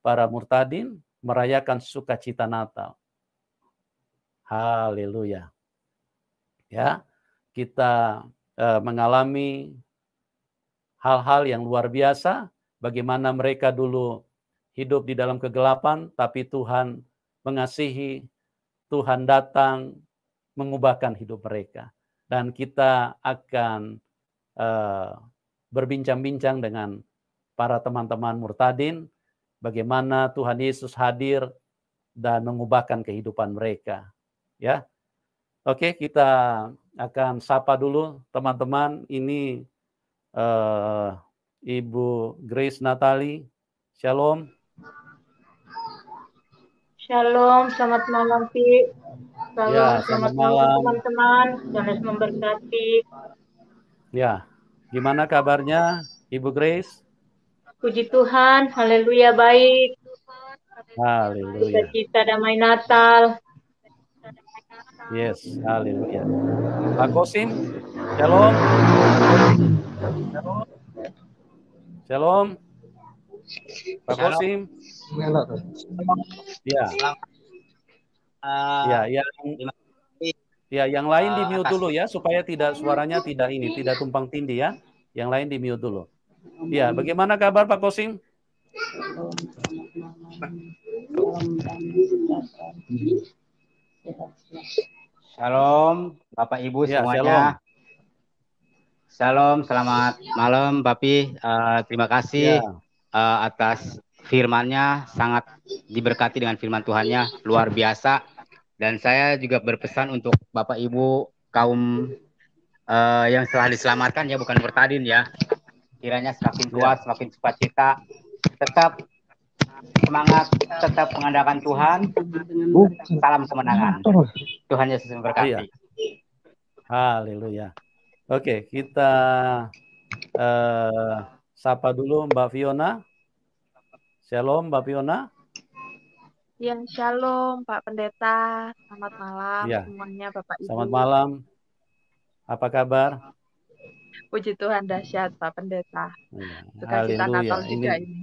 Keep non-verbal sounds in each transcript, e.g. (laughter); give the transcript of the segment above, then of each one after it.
para murtadin merayakan sukacita Natal. Haleluya. Ya, kita eh, mengalami hal-hal yang luar biasa bagaimana mereka dulu hidup di dalam kegelapan tapi Tuhan mengasihi, Tuhan datang mengubahkan hidup mereka. Dan kita akan uh, berbincang-bincang dengan para teman-teman murtadin bagaimana Tuhan Yesus hadir dan mengubahkan kehidupan mereka. Ya. Oke, kita akan sapa dulu teman-teman. Ini uh, Ibu Grace Natali. Shalom. Shalom, selamat malam, Pi. ya, selamat, selamat malam teman-teman. Tuhan memberkati. Ya, gimana kabarnya Ibu Grace? Puji Tuhan, haleluya baik. Haleluya. Kita damai Natal. Yes, haleluya. Pak Kosim, shalom. Shalom. Shalom. Pak Kosim. Ya. Uh, ya, ya. Ya, yang lain di uh, mute dulu ya supaya tidak suaranya tidak ini, tidak tumpang tindih ya. Yang lain di mute dulu. Ya, bagaimana kabar Pak Kosim? Shalom, Bapak Ibu ya, semuanya. Shalom. shalom, selamat malam, Papi. Uh, eh, terima kasih ya. uh, atas firmannya, sangat diberkati dengan firman Tuhannya, luar biasa. Dan saya juga berpesan untuk Bapak Ibu kaum uh, yang telah diselamatkan ya, bukan bertadin ya kiranya semakin ya. kuat, ya. semakin sukacita. Tetap semangat, tetap mengandalkan Tuhan. Salam kemenangan. Tuhan Yesus memberkati. Iya. Haleluya. Oke, kita uh, sapa dulu Mbak Fiona. Shalom Mbak Fiona. Ya, shalom Pak Pendeta. Selamat malam ya. semuanya Bapak Ibu. Selamat malam. Apa kabar? Puji Tuhan dahsyat Pak Pendeta. Ya, Sukacita Natal juga ini. ini.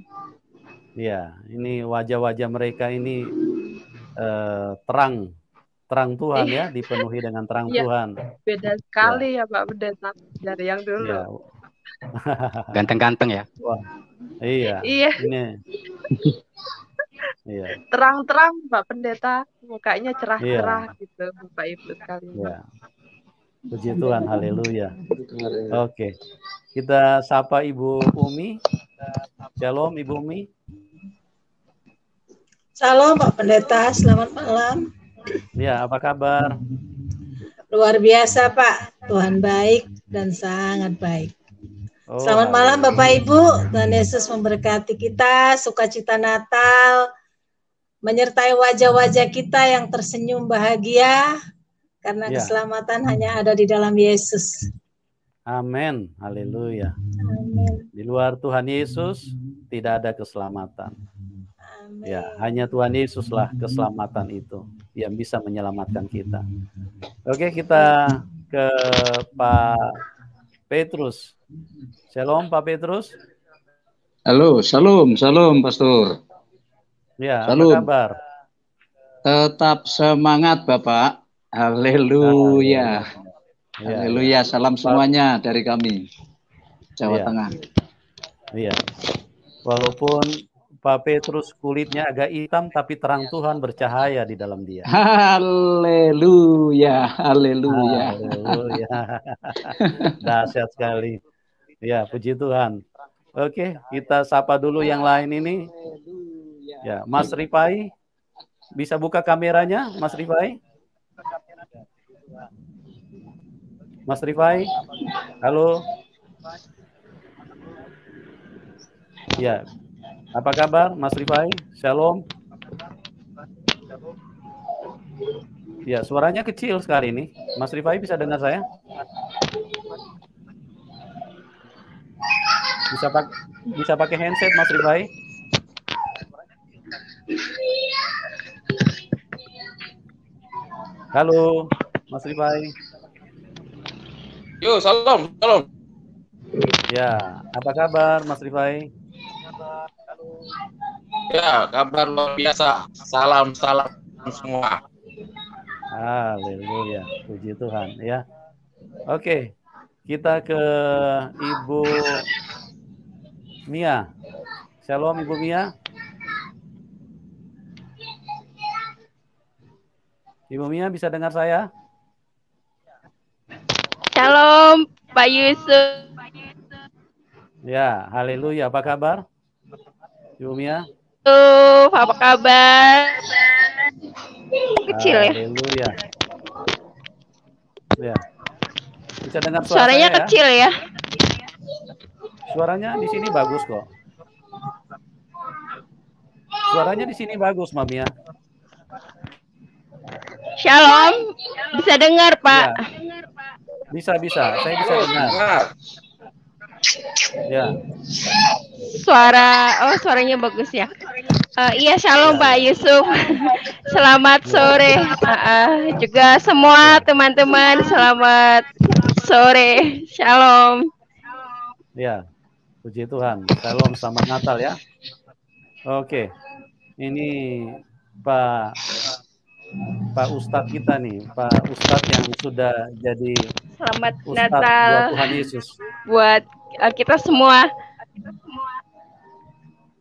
Iya, ini wajah-wajah mereka ini eh, terang, terang Tuhan ya, iya. dipenuhi dengan terang ya, Tuhan. Beda iya. sekali ya, ya Pak Pendeta dari yang dulu. Ya. (laughs) Ganteng-ganteng ya. Wah, iya. Iya. Ini. (laughs) iya. Terang-terang Pak Pendeta, mukanya cerah-cerah iya. gitu Bapak Ibu sekalian. Iya. Puji Tuhan, haleluya. Oke. Kita sapa Ibu Umi. Shalom Ibu Umi. Salam Pak Pendeta, selamat malam. Ya, apa kabar? Luar biasa Pak, Tuhan baik dan sangat baik. Oh, selamat malam Bapak Ibu, Tuhan Yesus memberkati kita, sukacita Natal, menyertai wajah-wajah kita yang tersenyum bahagia, karena ya. keselamatan hanya ada di dalam Yesus. Amin. Haleluya. Amin. Di luar Tuhan Yesus tidak ada keselamatan. Amin. Ya, hanya Tuhan Yesuslah keselamatan itu yang bisa menyelamatkan kita. Oke, kita ke Pak Petrus. Shalom Pak Petrus. Halo, shalom, shalom Pastor. Ya, shalom. apa kabar? Tetap semangat Bapak Haleluya. Haleluya. Iya, iya. Salam semuanya dari kami Jawa ya. Tengah. Iya. Walaupun Pak Petrus kulitnya agak hitam tapi terang iya. Tuhan bercahaya di dalam dia. Haleluya, haleluya. Haleluya. (laughs) Dahsyat sekali. Ya, puji Tuhan. Oke, kita sapa dulu yang lain ini. Ya, Mas Ripai, bisa buka kameranya, Mas Ripai? Mas Rifai? Halo? Ya. Apa kabar Mas Rifai? Shalom. Ya, suaranya kecil sekali ini. Mas Rifai bisa dengar saya? Bisa pak, bisa pakai handset Mas Rifai? Halo, Mas Rifai. Yo, salam, salam. Ya, apa kabar Mas Rifai? Ya, kabar luar biasa. Salam, salam semua. Haleluya, puji Tuhan ya. Oke, kita ke Ibu Mia. Shalom Ibu Mia. Ibu Mia bisa dengar saya? Shalom, Pak Yusuf. Ya, haleluya. Apa kabar? Yumia? Tuh, apa kabar? Kecil ya. Haleluya. Ya. Bisa dengar suaranya, suaranya ya. kecil ya. Suaranya di sini bagus kok. Suaranya di sini bagus, Mamia. Shalom. Bisa dengar, Pak. Ya. Bisa, bisa. Saya bisa oh, dengar. Ya. Suara, oh suaranya bagus ya. Uh, iya, shalom ya. Pak Yusuf. (laughs) selamat ya. sore. Uh, uh, juga semua ya. teman-teman, selamat sore. Shalom. Ya, puji Tuhan. Shalom, selamat Natal ya. Oke, ini Pak Pak Ustadz kita nih, Pak Ustadz yang sudah jadi Selamat Ustaz, Natal buat Tuhan Yesus. Buat eh, kita semua.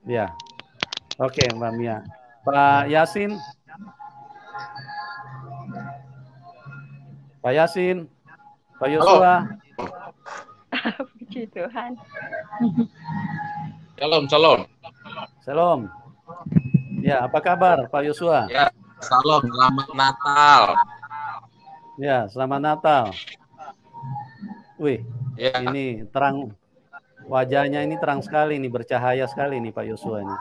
Ya. Oke, okay, Mbak Mia. Pak Yasin. Pak Yasin. Pak Yosua. Puji Tuhan. Shalom, shalom. Shalom. Ya, apa kabar Pak Yosua? Ya, shalom. Selamat Natal. Ya, selamat Natal. Wih, ya. ini terang wajahnya ini terang sekali nih, bercahaya sekali nih Pak Yosua ini.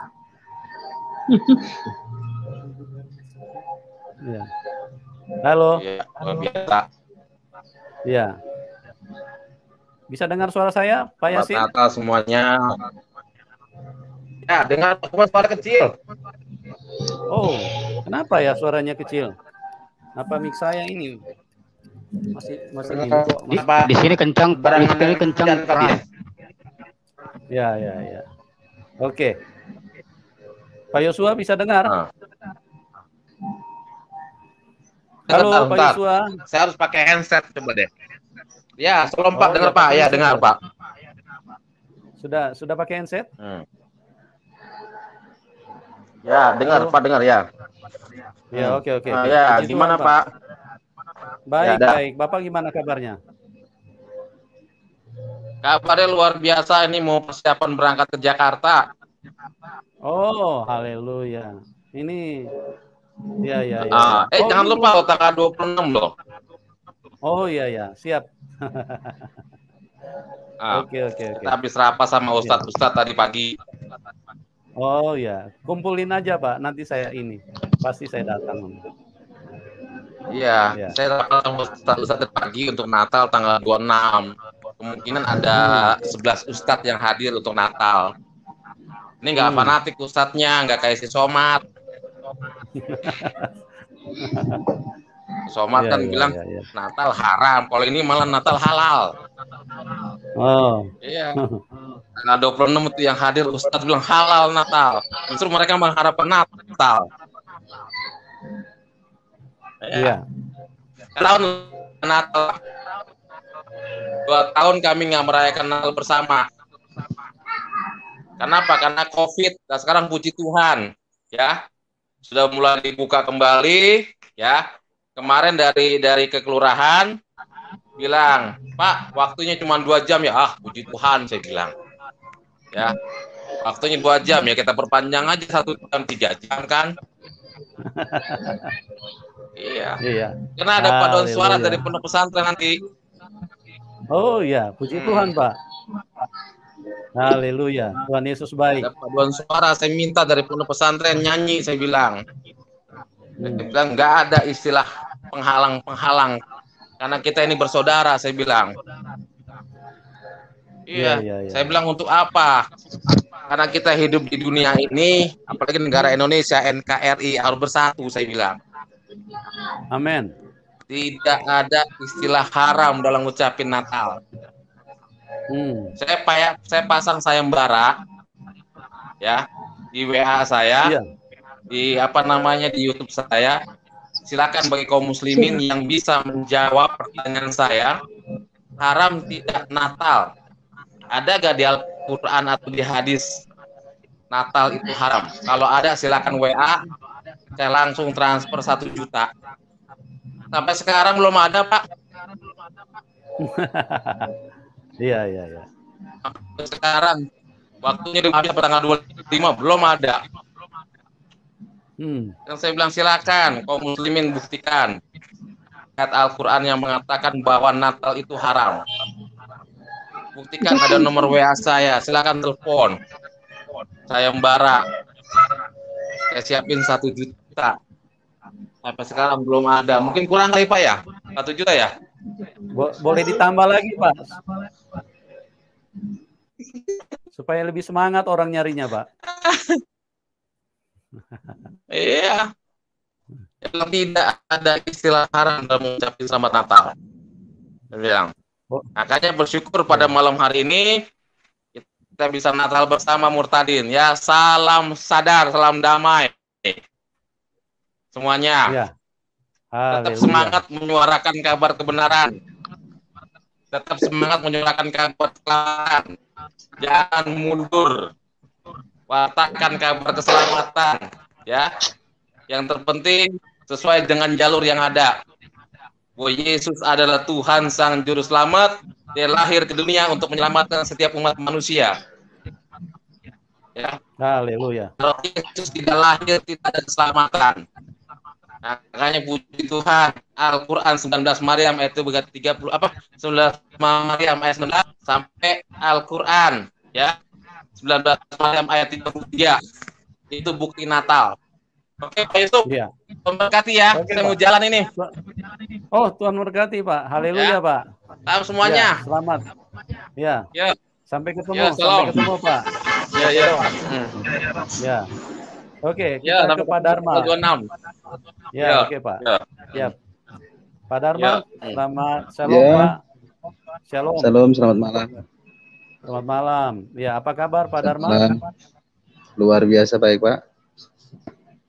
(laughs) ya. Halo. Ya, biasa. Ya. Bisa dengar suara saya, Pak Yasin? Mata semuanya. Ya, dengar cuma suara kecil. Oh, kenapa ya suaranya kecil? Apa mik saya ini? Masih masih di, di sini kencang, di sini kencang keras. Ya, ya, ya. Oke. Pak Yosua bisa dengar? Nah. Halo bentar, Pak Yosua. Saya harus pakai handset coba deh. Ya, selompat oh, ya, dengar Pak. Ya, dengar Pak. Sudah sudah pakai handset? Hmm. Ya, dengar Halo. Pak, dengar ya. Ya, oke oke. Uh, ya, gimana Pak? pak? Baik, ya, baik. Bapak gimana kabarnya? Kabarnya luar biasa ini mau persiapan berangkat ke Jakarta. Oh, haleluya. Ini Ya, ya, ya. Ah, eh oh, jangan lupa loh tanggal 26 loh. Oh iya ya, siap. (laughs) Ah, oke oke oke. Habis rapat sama iya. Ustadz Ustadz tadi pagi. Oh ya, kumpulin aja Pak, nanti saya ini. Pasti saya datang. Iya, ya. saya sama ustadz pagi untuk Natal tanggal 26. Kemungkinan ada 11 ustadz yang hadir untuk Natal. Ini nggak hmm. fanatik ustadznya, nggak kayak si Somat. (laughs) Somat ya, kan ya, bilang ya, ya. Natal haram, kalau ini malah Natal halal. Oh. Iya. (laughs) Nah, 26 itu yang hadir Ustadz bilang halal Natal. Justru mereka mengharapkan Natal. Ya. Iya. Tahun Natal. Dua tahun kami nggak merayakan Natal bersama. Kenapa? Karena COVID. Nah sekarang puji Tuhan, ya sudah mulai dibuka kembali, ya. Kemarin dari dari kekelurahan bilang, Pak, waktunya cuma dua jam ya. Ah, puji Tuhan, saya bilang. Ya, waktunya dua jam ya kita perpanjang aja satu jam tiga jam kan (laughs) Iya. Iya. Karena ada Haleluya. paduan suara dari pondok pesantren nanti. Oh iya, puji hmm. Tuhan, Pak. Haleluya. Tuhan Yesus baik. Ada paduan suara saya minta dari pondok pesantren nyanyi saya bilang. Hmm. Saya bilang nggak ada istilah penghalang-penghalang karena kita ini bersaudara saya bilang. Iya. iya, iya, iya, saya bilang untuk apa? Karena kita hidup di dunia ini, apalagi negara Indonesia, NKRI harus bersatu, saya bilang. Amin. Tidak ada istilah haram dalam ucapin Natal. Hmm. Saya payah, saya pasang sayembara ya di WA saya, iya. di apa namanya di YouTube saya. Silakan bagi kaum muslimin iya. yang bisa menjawab pertanyaan saya, haram tidak Natal. Ada gak di Al-Qur'an atau di hadis Natal itu haram. Kalau ada silakan WA, saya langsung transfer satu juta. Sampai sekarang belum ada Pak. (laughs) Iya iya iya. Sekarang waktunya belum ada tanggal lima belum ada. Hmm. Yang saya bilang silakan kaum muslimin buktikan ayat Al-Qur'an yang mengatakan bahwa Natal itu haram. Buktikan ada nomor WA saya, silakan telepon sayembara saya siapin satu juta sampai sekarang belum ada mungkin kurang kali pak ya satu juta ya Bo boleh ditambah lagi pak supaya lebih semangat orang nyarinya pak iya yang tidak ada istilah haram dalam mengucapkan selamat Natal. bilang, makanya bersyukur pada malam hari ini kita bisa Natal bersama Murtadin. Ya, salam sadar, salam damai. Semuanya. Ya. Tetap semangat menyuarakan kabar kebenaran. Tetap semangat menyuarakan kabar kebenaran. Jangan mundur. Wartakan kabar keselamatan, ya. Yang terpenting sesuai dengan jalur yang ada. Bahwa Yesus adalah Tuhan sang juru selamat, dia lahir ke dunia untuk menyelamatkan setiap umat manusia. Ya. Haleluya. Kalau Yesus tidak lahir tidak ada keselamatan. Nah, makanya puji Tuhan Al-Qur'an 19 Maryam ayat 30 apa 19 Maryam ayat 19 sampai Al-Qur'an ya 19 Maryam ayat 33 itu bukti Natal Oke Pak Yusuf, iya. Tuhan berkati ya. Oke, saya mau jalan ini. Oh Tuhan berkati Pak. Ya. Haleluya ya. Pak. Salam semuanya. Ya, selamat. Ya. ya. Sampai ketemu. Ya, salam. Sampai ketemu Pak. Ya ya. Ya. ya. Oke. Ya, kita ya, ke Pak Dharma. 26. Ya, ya. oke Pak. Ya. Siap. Pak Dharma, ya. selamat shalom ya. Shalom. Shalom, selamat malam. Selamat malam. Ya, apa kabar Pak Dharma? Luar biasa baik Pak.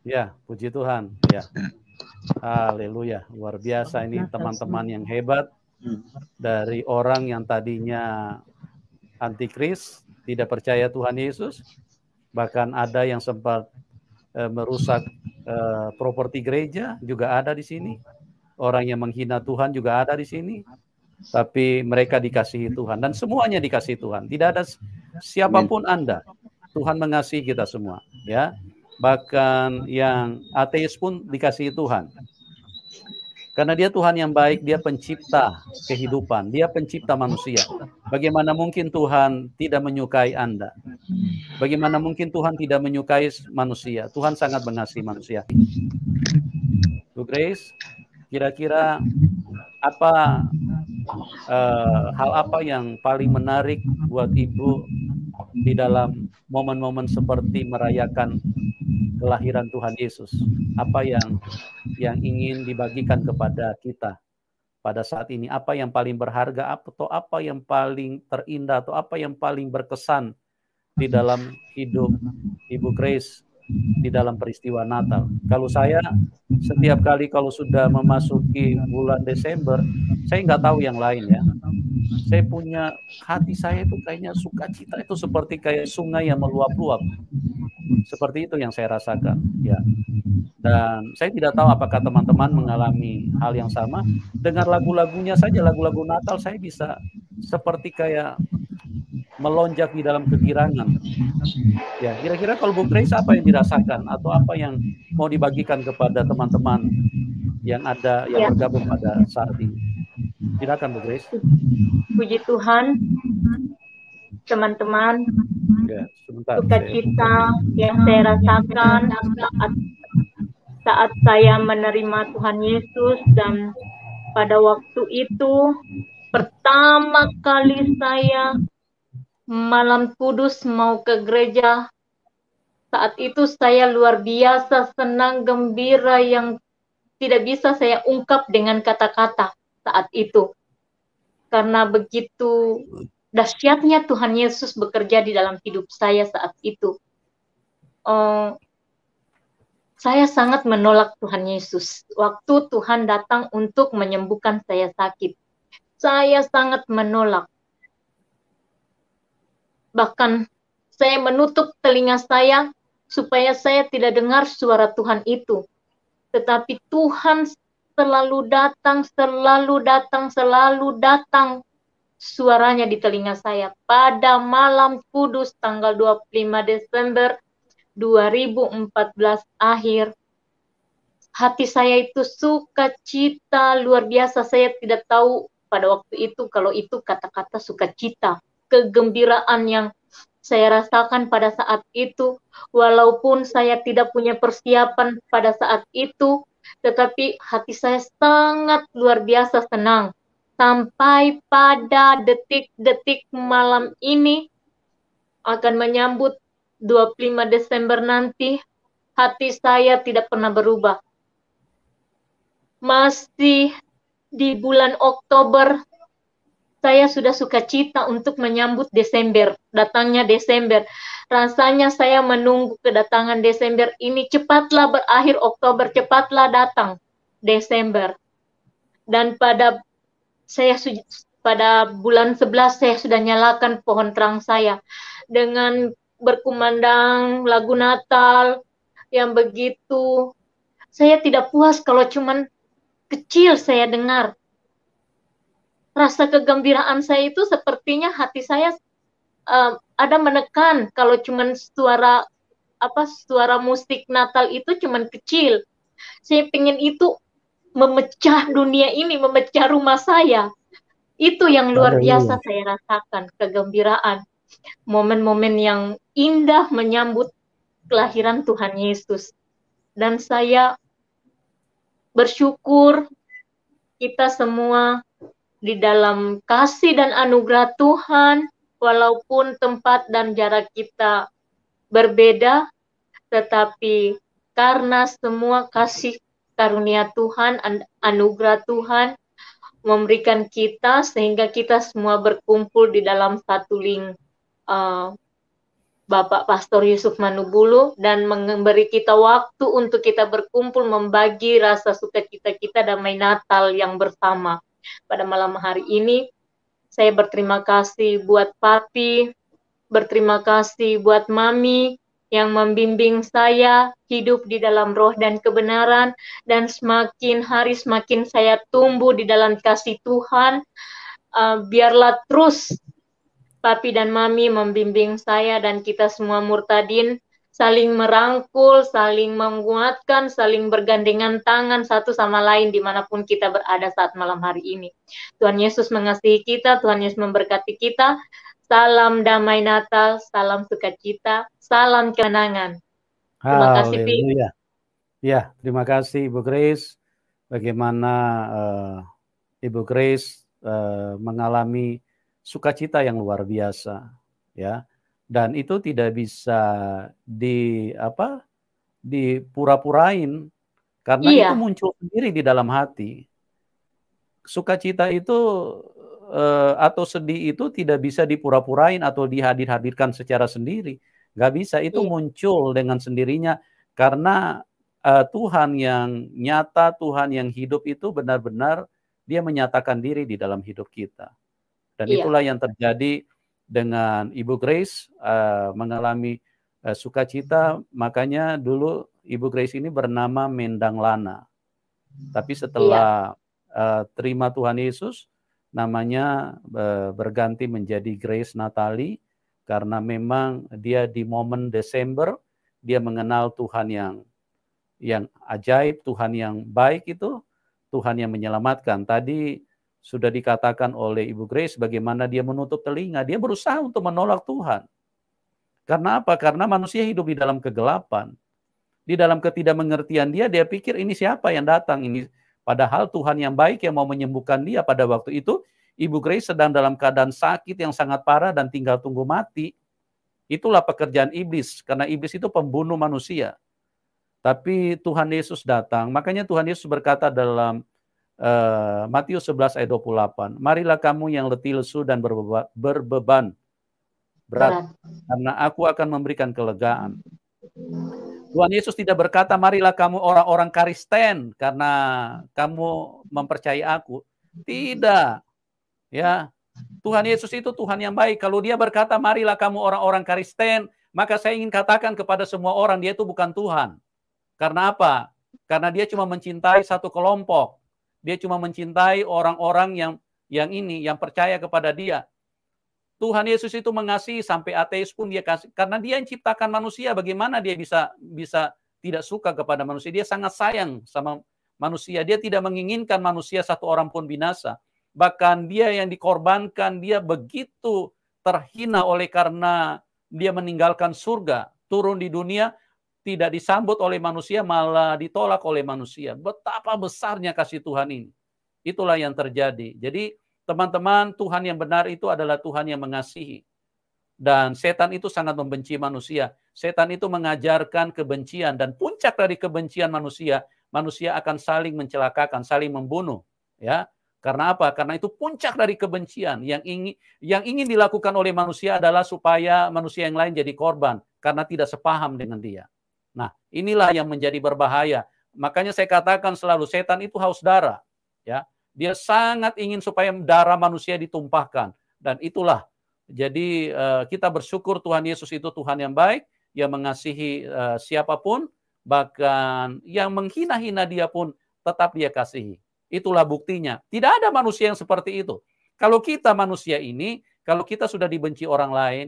Ya, puji Tuhan. Ya. Haleluya. Luar biasa ini teman-teman yang hebat dari orang yang tadinya antikris, tidak percaya Tuhan Yesus, bahkan ada yang sempat eh, merusak eh, properti gereja juga ada di sini. Orang yang menghina Tuhan juga ada di sini. Tapi mereka dikasihi Tuhan dan semuanya dikasihi Tuhan. Tidak ada siapapun Anda. Tuhan mengasihi kita semua, ya. Bahkan yang ateis pun dikasihi Tuhan. Karena dia Tuhan yang baik, dia pencipta kehidupan, dia pencipta manusia. Bagaimana mungkin Tuhan tidak menyukai Anda? Bagaimana mungkin Tuhan tidak menyukai manusia? Tuhan sangat mengasihi manusia. Bu Grace, kira-kira apa uh, hal apa yang paling menarik buat Ibu di dalam momen-momen seperti merayakan kelahiran Tuhan Yesus. Apa yang yang ingin dibagikan kepada kita pada saat ini? Apa yang paling berharga atau apa yang paling terindah atau apa yang paling berkesan di dalam hidup Ibu Grace di dalam peristiwa Natal. Kalau saya setiap kali kalau sudah memasuki bulan Desember, saya nggak tahu yang lain ya. Saya punya hati saya itu kayaknya sukacita itu seperti kayak sungai yang meluap-luap. Seperti itu yang saya rasakan, ya. Dan saya tidak tahu apakah teman-teman mengalami hal yang sama. Dengar lagu-lagunya saja, lagu-lagu Natal saya bisa seperti kayak melonjak di dalam kegirangan. Ya, kira-kira kalau Bung Grace apa yang dirasakan atau apa yang mau dibagikan kepada teman-teman yang ada yang ya. bergabung pada saat ini? Silakan Bung Grace. Puji Tuhan, teman-teman Iya, suka cita yang saya rasakan saat saat saya menerima Tuhan Yesus dan pada waktu itu pertama kali saya malam kudus mau ke gereja saat itu saya luar biasa senang gembira yang tidak bisa saya ungkap dengan kata-kata saat itu karena begitu dahsyatnya Tuhan Yesus bekerja di dalam hidup saya saat itu. Uh, saya sangat menolak Tuhan Yesus waktu Tuhan datang untuk menyembuhkan saya sakit. Saya sangat menolak. Bahkan saya menutup telinga saya supaya saya tidak dengar suara Tuhan itu. Tetapi Tuhan selalu datang, selalu datang, selalu datang suaranya di telinga saya pada malam kudus tanggal 25 Desember 2014 akhir. Hati saya itu sukacita luar biasa. Saya tidak tahu pada waktu itu kalau itu kata-kata sukacita, kegembiraan yang saya rasakan pada saat itu. Walaupun saya tidak punya persiapan pada saat itu, tetapi hati saya sangat luar biasa senang sampai pada detik-detik malam ini akan menyambut 25 Desember nanti, hati saya tidak pernah berubah. Masih di bulan Oktober, saya sudah suka cita untuk menyambut Desember, datangnya Desember. Rasanya saya menunggu kedatangan Desember ini, cepatlah berakhir Oktober, cepatlah datang Desember. Dan pada saya pada bulan 11 saya sudah nyalakan pohon terang saya dengan berkumandang lagu Natal yang begitu. Saya tidak puas kalau cuman kecil saya dengar. Rasa kegembiraan saya itu sepertinya hati saya um, ada menekan kalau cuman suara apa suara musik Natal itu cuman kecil. Saya pengen itu memecah dunia ini, memecah rumah saya. Itu yang luar biasa saya rasakan, kegembiraan. Momen-momen yang indah menyambut kelahiran Tuhan Yesus. Dan saya bersyukur kita semua di dalam kasih dan anugerah Tuhan, walaupun tempat dan jarak kita berbeda, tetapi karena semua kasih karunia Tuhan, anugerah Tuhan memberikan kita sehingga kita semua berkumpul di dalam satu link uh, Bapak Pastor Yusuf Manubulu dan memberi kita waktu untuk kita berkumpul membagi rasa suka kita kita damai Natal yang bersama. Pada malam hari ini saya berterima kasih buat papi, berterima kasih buat mami, yang membimbing saya hidup di dalam roh dan kebenaran dan semakin hari semakin saya tumbuh di dalam kasih Tuhan uh, biarlah terus papi dan mami membimbing saya dan kita semua murtadin saling merangkul, saling menguatkan, saling bergandengan tangan satu sama lain dimanapun kita berada saat malam hari ini. Tuhan Yesus mengasihi kita, Tuhan Yesus memberkati kita. Salam damai Natal, salam sukacita, salam kenangan. Terima kasih, Pi. Ya, terima kasih Ibu Grace. Bagaimana uh, Ibu Grace uh, mengalami sukacita yang luar biasa, ya. Dan itu tidak bisa di apa? dipura-purain karena iya. itu muncul sendiri di dalam hati. Sukacita itu uh, atau sedih itu tidak bisa dipura-purain atau dihadir-hadirkan secara sendiri. Gak bisa, itu yeah. muncul dengan sendirinya karena uh, Tuhan yang nyata, Tuhan yang hidup itu benar-benar dia menyatakan diri di dalam hidup kita. Dan yeah. itulah yang terjadi dengan Ibu Grace uh, mengalami sukacita, makanya dulu Ibu Grace ini bernama Mendang Lana. Tapi iya. setelah iya. uh, terima Tuhan Yesus, namanya berganti menjadi Grace Natali karena memang dia di momen Desember dia mengenal Tuhan yang yang ajaib, Tuhan yang baik itu, Tuhan yang menyelamatkan. Tadi sudah dikatakan oleh Ibu Grace bagaimana dia menutup telinga, dia berusaha untuk menolak Tuhan. Karena apa? Karena manusia hidup di dalam kegelapan. Di dalam ketidakmengertian dia, dia pikir ini siapa yang datang? Ini Padahal Tuhan yang baik yang mau menyembuhkan dia pada waktu itu, Ibu Grace sedang dalam keadaan sakit yang sangat parah dan tinggal tunggu mati. Itulah pekerjaan iblis, karena iblis itu pembunuh manusia. Tapi Tuhan Yesus datang, makanya Tuhan Yesus berkata dalam uh, Matius 11 ayat 28, Marilah kamu yang letih lesu dan berbeban, berbeban berat, karena aku akan memberikan kelegaan. Tuhan Yesus tidak berkata, marilah kamu orang-orang Karisten karena kamu mempercayai aku. Tidak. Ya. Tuhan Yesus itu Tuhan yang baik. Kalau dia berkata, marilah kamu orang-orang Karisten maka saya ingin katakan kepada semua orang, dia itu bukan Tuhan. Karena apa? Karena dia cuma mencintai satu kelompok. Dia cuma mencintai orang-orang yang yang ini, yang percaya kepada dia. Tuhan Yesus itu mengasihi sampai ateis pun dia kasih karena dia yang ciptakan manusia bagaimana dia bisa bisa tidak suka kepada manusia dia sangat sayang sama manusia dia tidak menginginkan manusia satu orang pun binasa bahkan dia yang dikorbankan dia begitu terhina oleh karena dia meninggalkan surga turun di dunia tidak disambut oleh manusia malah ditolak oleh manusia betapa besarnya kasih Tuhan ini itulah yang terjadi jadi Teman-teman, Tuhan yang benar itu adalah Tuhan yang mengasihi. Dan setan itu sangat membenci manusia. Setan itu mengajarkan kebencian dan puncak dari kebencian manusia, manusia akan saling mencelakakan, saling membunuh, ya. Karena apa? Karena itu puncak dari kebencian yang ingin yang ingin dilakukan oleh manusia adalah supaya manusia yang lain jadi korban karena tidak sepaham dengan dia. Nah, inilah yang menjadi berbahaya. Makanya saya katakan selalu setan itu haus darah, ya. Dia sangat ingin supaya darah manusia ditumpahkan. Dan itulah, jadi eh, kita bersyukur Tuhan Yesus itu Tuhan yang baik, yang mengasihi eh, siapapun, bahkan yang menghina-hina dia pun tetap dia kasihi. Itulah buktinya. Tidak ada manusia yang seperti itu. Kalau kita manusia ini, kalau kita sudah dibenci orang lain,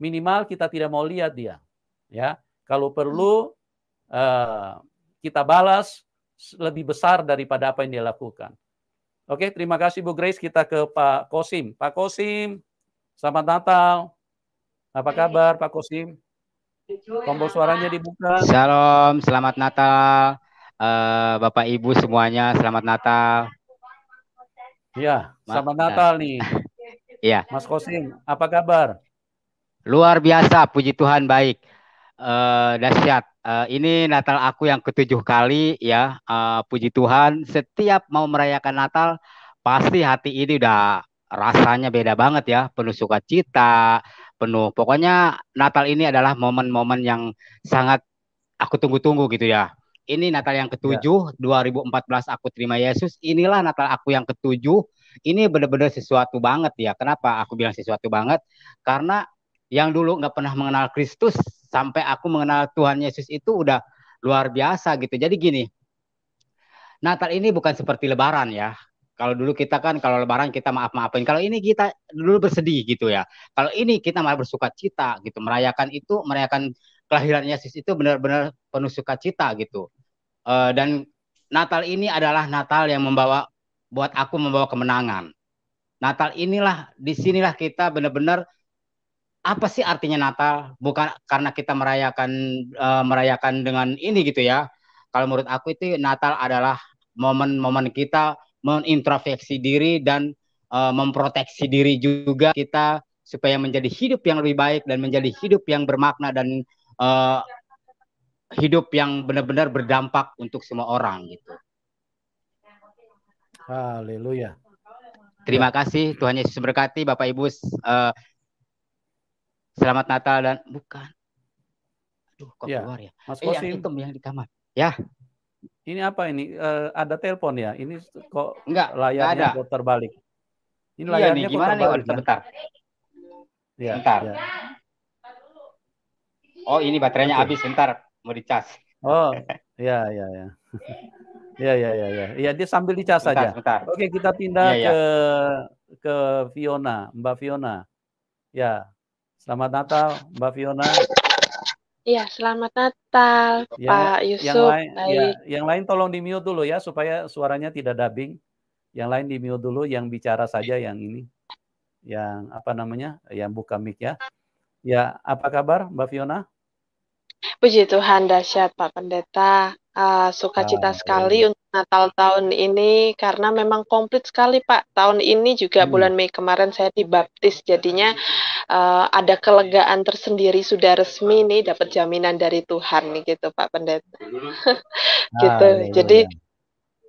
minimal kita tidak mau lihat dia. Ya, kalau perlu eh, kita balas lebih besar daripada apa yang dia lakukan. Oke, terima kasih Bu Grace. Kita ke Pak Kosim. Pak Kosim, selamat Natal. Apa kabar Pak Kosim? Tombol suaranya dibuka. Salam, selamat Natal. Uh, Bapak Ibu semuanya, selamat Natal. Ya, selamat Natal nih. Iya. Mas Kosim, apa kabar? Luar biasa, puji Tuhan baik uh, eh, dahsyat. Uh, eh, ini Natal aku yang ketujuh kali ya. Uh, puji Tuhan, setiap mau merayakan Natal pasti hati ini udah rasanya beda banget ya, penuh sukacita, penuh. Pokoknya Natal ini adalah momen-momen yang sangat aku tunggu-tunggu gitu ya. Ini Natal yang ya. ketujuh, ya. 2014 aku terima Yesus. Inilah Natal aku yang ketujuh. Ini benar-benar sesuatu banget ya. Kenapa aku bilang sesuatu banget? Karena yang dulu nggak pernah mengenal Kristus sampai aku mengenal Tuhan Yesus itu udah luar biasa gitu. Jadi gini, Natal ini bukan seperti Lebaran ya. Kalau dulu kita kan kalau Lebaran kita maaf maafin. Kalau ini kita dulu bersedih gitu ya. Kalau ini kita malah bersuka cita gitu, merayakan itu merayakan kelahiran Yesus itu benar-benar penuh sukacita gitu. E, dan Natal ini adalah Natal yang membawa buat aku membawa kemenangan. Natal inilah disinilah kita benar-benar apa sih artinya Natal? Bukan karena kita merayakan uh, merayakan dengan ini gitu ya. Kalau menurut aku itu Natal adalah momen-momen kita mengintrospeksi diri dan uh, memproteksi diri juga kita supaya menjadi hidup yang lebih baik dan menjadi hidup yang bermakna dan uh, hidup yang benar-benar berdampak untuk semua orang gitu. Haleluya. Terima kasih Tuhan Yesus berkati Bapak Ibu uh, Selamat Natal dan bukan. Aduh, kok ya. keluar ya? Mas eh, Kosim. yang hitam yang di kamar. Ya. Ini apa ini? Uh, ada telepon ya? Ini kok enggak, layarnya enggak ada. terbalik. Ini iya layarnya nih, gimana nih? Bentar, kan? ya, Sebentar. Ya, bentar. Ya. Oh, ini baterainya okay. habis. Bentar, mau dicas. Oh, ya, ya, ya. Ya, ya, ya, ya. Iya dia sambil dicas bentar, saja. Oke, kita pindah ya, ya. ke ke Fiona, Mbak Fiona. Ya, Selamat Natal, Mbak Fiona. Iya, selamat Natal, yang, Pak Yusuf. Yang lain, Ya, yang lain tolong di mute dulu ya supaya suaranya tidak dubbing. Yang lain di mute dulu, yang bicara saja yang ini. Yang apa namanya? Yang buka mic ya. Ya, apa kabar Mbak Fiona? Puji Tuhan, dahsyat Pak Pendeta. Uh, sukacita sekali untuk Natal tahun ini karena memang komplit sekali Pak. Tahun ini juga hmm. bulan Mei kemarin saya dibaptis, jadinya uh, ada kelegaan tersendiri sudah resmi nih dapat jaminan dari Tuhan nih gitu Pak Pendeta. (laughs) gitu. Jadi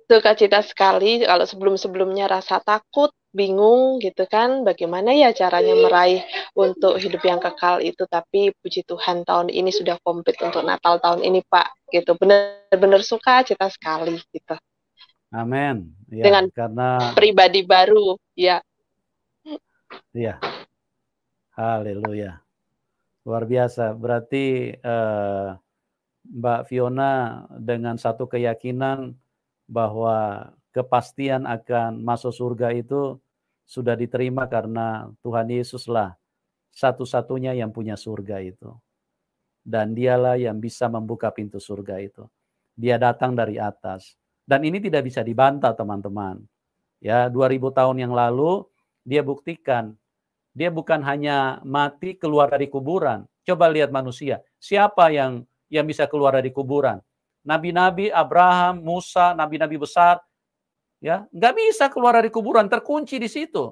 sukacita sekali kalau sebelum-sebelumnya rasa takut bingung gitu kan bagaimana ya caranya meraih untuk hidup yang kekal itu tapi puji Tuhan tahun ini sudah komplit untuk Natal tahun ini Pak gitu benar-benar suka cita sekali gitu Amin ya, dengan karena pribadi baru ya Iya Haleluya luar biasa berarti eh, Mbak Fiona dengan satu keyakinan bahwa kepastian akan masuk surga itu sudah diterima karena Tuhan Yesuslah satu-satunya yang punya surga itu. Dan dialah yang bisa membuka pintu surga itu. Dia datang dari atas. Dan ini tidak bisa dibantah teman-teman. Ya, 2000 tahun yang lalu dia buktikan dia bukan hanya mati keluar dari kuburan. Coba lihat manusia, siapa yang yang bisa keluar dari kuburan? Nabi-nabi Abraham, Musa, nabi-nabi besar ya nggak bisa keluar dari kuburan terkunci di situ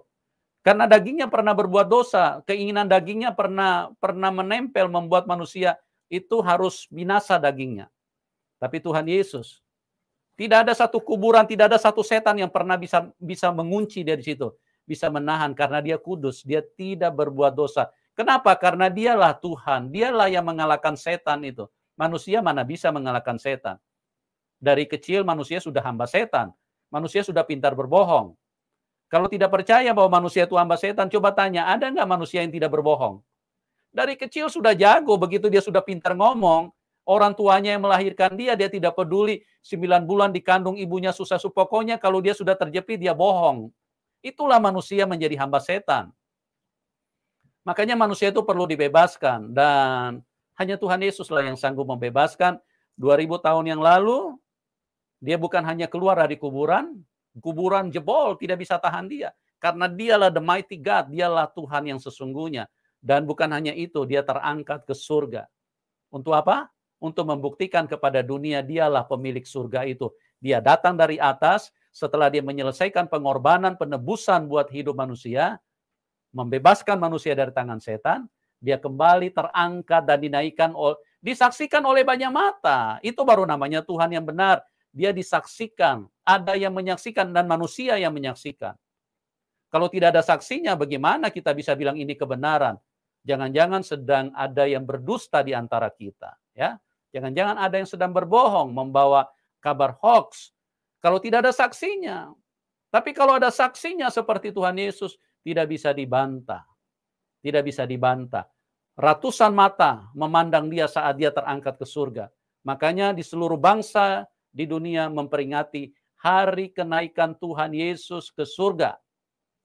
karena dagingnya pernah berbuat dosa keinginan dagingnya pernah pernah menempel membuat manusia itu harus binasa dagingnya tapi Tuhan Yesus tidak ada satu kuburan tidak ada satu setan yang pernah bisa bisa mengunci dari situ bisa menahan karena dia kudus dia tidak berbuat dosa kenapa karena dialah Tuhan dialah yang mengalahkan setan itu manusia mana bisa mengalahkan setan dari kecil manusia sudah hamba setan Manusia sudah pintar berbohong. Kalau tidak percaya bahwa manusia itu hamba setan, coba tanya, ada nggak manusia yang tidak berbohong? Dari kecil sudah jago, begitu dia sudah pintar ngomong, orang tuanya yang melahirkan dia, dia tidak peduli Sembilan bulan dikandung ibunya susah supokonya, kalau dia sudah terjepit, dia bohong. Itulah manusia menjadi hamba setan. Makanya manusia itu perlu dibebaskan dan hanya Tuhan Yesuslah yang sanggup membebaskan. 2000 tahun yang lalu dia bukan hanya keluar dari kuburan, kuburan jebol tidak bisa tahan dia. Karena dialah the mighty God, dialah Tuhan yang sesungguhnya. Dan bukan hanya itu, dia terangkat ke surga. Untuk apa? Untuk membuktikan kepada dunia dialah pemilik surga itu. Dia datang dari atas, setelah dia menyelesaikan pengorbanan penebusan buat hidup manusia, membebaskan manusia dari tangan setan, dia kembali terangkat dan dinaikkan disaksikan oleh banyak mata. Itu baru namanya Tuhan yang benar dia disaksikan. Ada yang menyaksikan dan manusia yang menyaksikan. Kalau tidak ada saksinya, bagaimana kita bisa bilang ini kebenaran? Jangan-jangan sedang ada yang berdusta di antara kita, ya. Jangan-jangan ada yang sedang berbohong, membawa kabar hoax. Kalau tidak ada saksinya. Tapi kalau ada saksinya seperti Tuhan Yesus, tidak bisa dibantah. Tidak bisa dibantah. Ratusan mata memandang dia saat dia terangkat ke surga. Makanya di seluruh bangsa di dunia memperingati hari kenaikan Tuhan Yesus ke surga.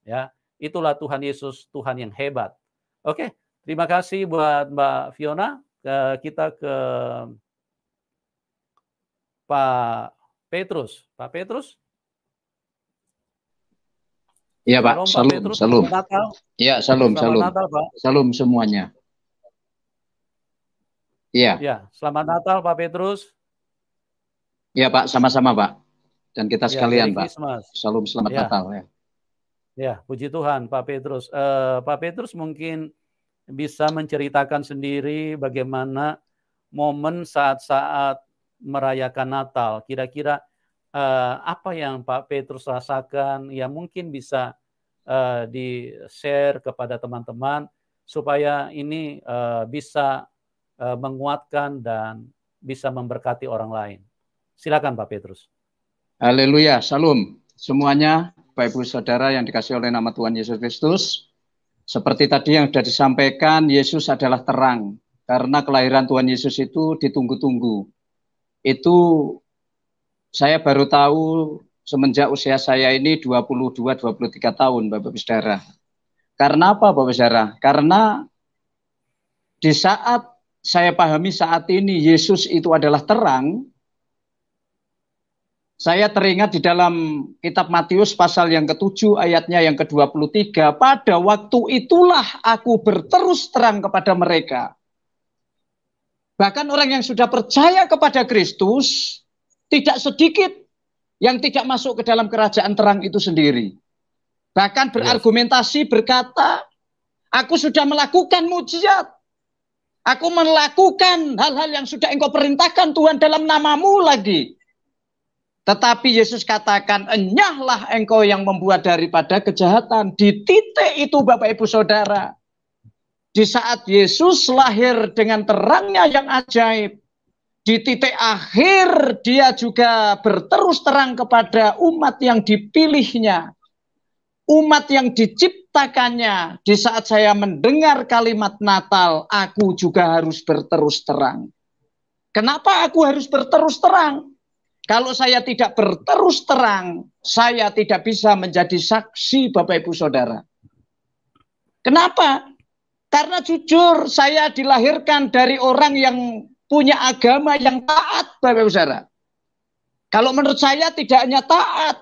Ya, itulah Tuhan Yesus, Tuhan yang hebat. Oke, terima kasih buat Mbak Fiona. Kita ke Pak Petrus. Pak Petrus? Iya Pak, salam, salam. Iya, salam, salam. Salam semuanya. Iya. Ya, selamat Natal Pak Petrus. Ya Pak, sama-sama Pak. Dan kita ya, sekalian ya, Pak. Christmas. Salam selamat ya. Natal ya. Ya, puji Tuhan Pak Petrus. Uh, Pak Petrus mungkin bisa menceritakan sendiri bagaimana momen saat-saat merayakan Natal. Kira-kira uh, apa yang Pak Petrus rasakan? Ya mungkin bisa uh, eh, di share kepada teman-teman supaya ini uh, bisa uh, menguatkan dan bisa memberkati orang lain. Silakan Pak Petrus. Haleluya, salam semuanya, Bapak Ibu Saudara yang dikasih oleh nama Tuhan Yesus Kristus. Seperti tadi yang sudah disampaikan, Yesus adalah terang. Karena kelahiran Tuhan Yesus itu ditunggu-tunggu. Itu saya baru tahu semenjak usia saya ini 22-23 tahun, Bapak Ibu Saudara. Karena apa Bapak Saudara? Karena di saat saya pahami saat ini Yesus itu adalah terang, saya teringat di dalam kitab Matius pasal yang ke-7 ayatnya yang ke-23, pada waktu itulah aku berterus terang kepada mereka. Bahkan orang yang sudah percaya kepada Kristus, tidak sedikit yang tidak masuk ke dalam kerajaan terang itu sendiri. Bahkan berargumentasi berkata, aku sudah melakukan mujizat, Aku melakukan hal-hal yang sudah engkau perintahkan Tuhan dalam namamu lagi. Tetapi Yesus katakan, enyahlah engkau yang membuat daripada kejahatan. Di titik itu Bapak Ibu Saudara. Di saat Yesus lahir dengan terangnya yang ajaib. Di titik akhir dia juga berterus terang kepada umat yang dipilihnya. Umat yang diciptakannya. Di saat saya mendengar kalimat Natal, aku juga harus berterus terang. Kenapa aku harus berterus terang? Kalau saya tidak berterus terang, saya tidak bisa menjadi saksi Bapak Ibu Saudara. Kenapa? Karena jujur saya dilahirkan dari orang yang punya agama yang taat Bapak Ibu Saudara. Kalau menurut saya tidak hanya taat,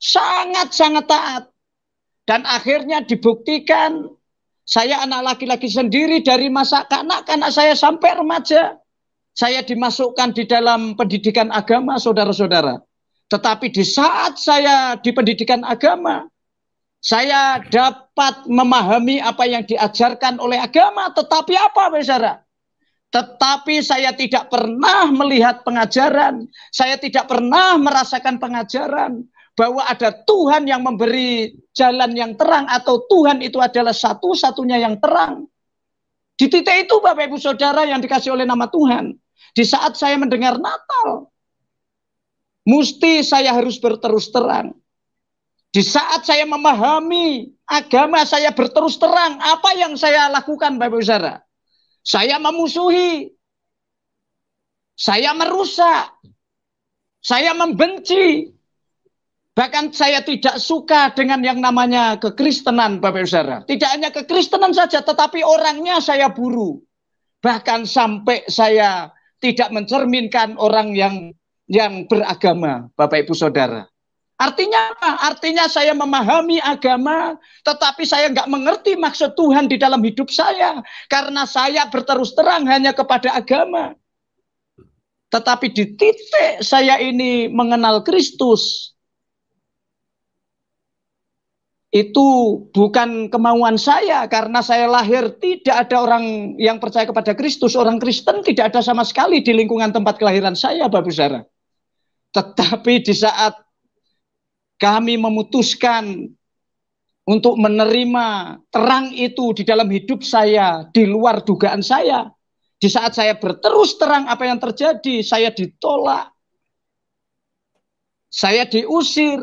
sangat-sangat taat. Dan akhirnya dibuktikan saya anak laki-laki sendiri dari masa kanak-kanak saya sampai remaja. Saya dimasukkan di dalam pendidikan agama, saudara-saudara. Tetapi di saat saya di pendidikan agama, saya dapat memahami apa yang diajarkan oleh agama. Tetapi apa, saudara? Tetapi saya tidak pernah melihat pengajaran, saya tidak pernah merasakan pengajaran bahwa ada Tuhan yang memberi jalan yang terang atau Tuhan itu adalah satu-satunya yang terang. Di titik itu Bapak Ibu Saudara yang dikasih oleh nama Tuhan. Di saat saya mendengar Natal, mesti saya harus berterus terang. Di saat saya memahami agama, saya berterus terang. Apa yang saya lakukan, Bapak Ibu Saya memusuhi, saya merusak, saya membenci, bahkan saya tidak suka dengan yang namanya kekristenan, Bapak Saudara. Tidak hanya kekristenan saja, tetapi orangnya saya buru. Bahkan sampai saya tidak mencerminkan orang yang yang beragama, Bapak Ibu Saudara. Artinya apa? Artinya saya memahami agama, tetapi saya nggak mengerti maksud Tuhan di dalam hidup saya. Karena saya berterus terang hanya kepada agama. Tetapi di titik saya ini mengenal Kristus, itu bukan kemauan saya karena saya lahir tidak ada orang yang percaya kepada Kristus, orang Kristen tidak ada sama sekali di lingkungan tempat kelahiran saya, Bapak Saudara. Tetapi di saat kami memutuskan untuk menerima terang itu di dalam hidup saya, di luar dugaan saya, di saat saya berterus terang apa yang terjadi, saya ditolak. Saya diusir,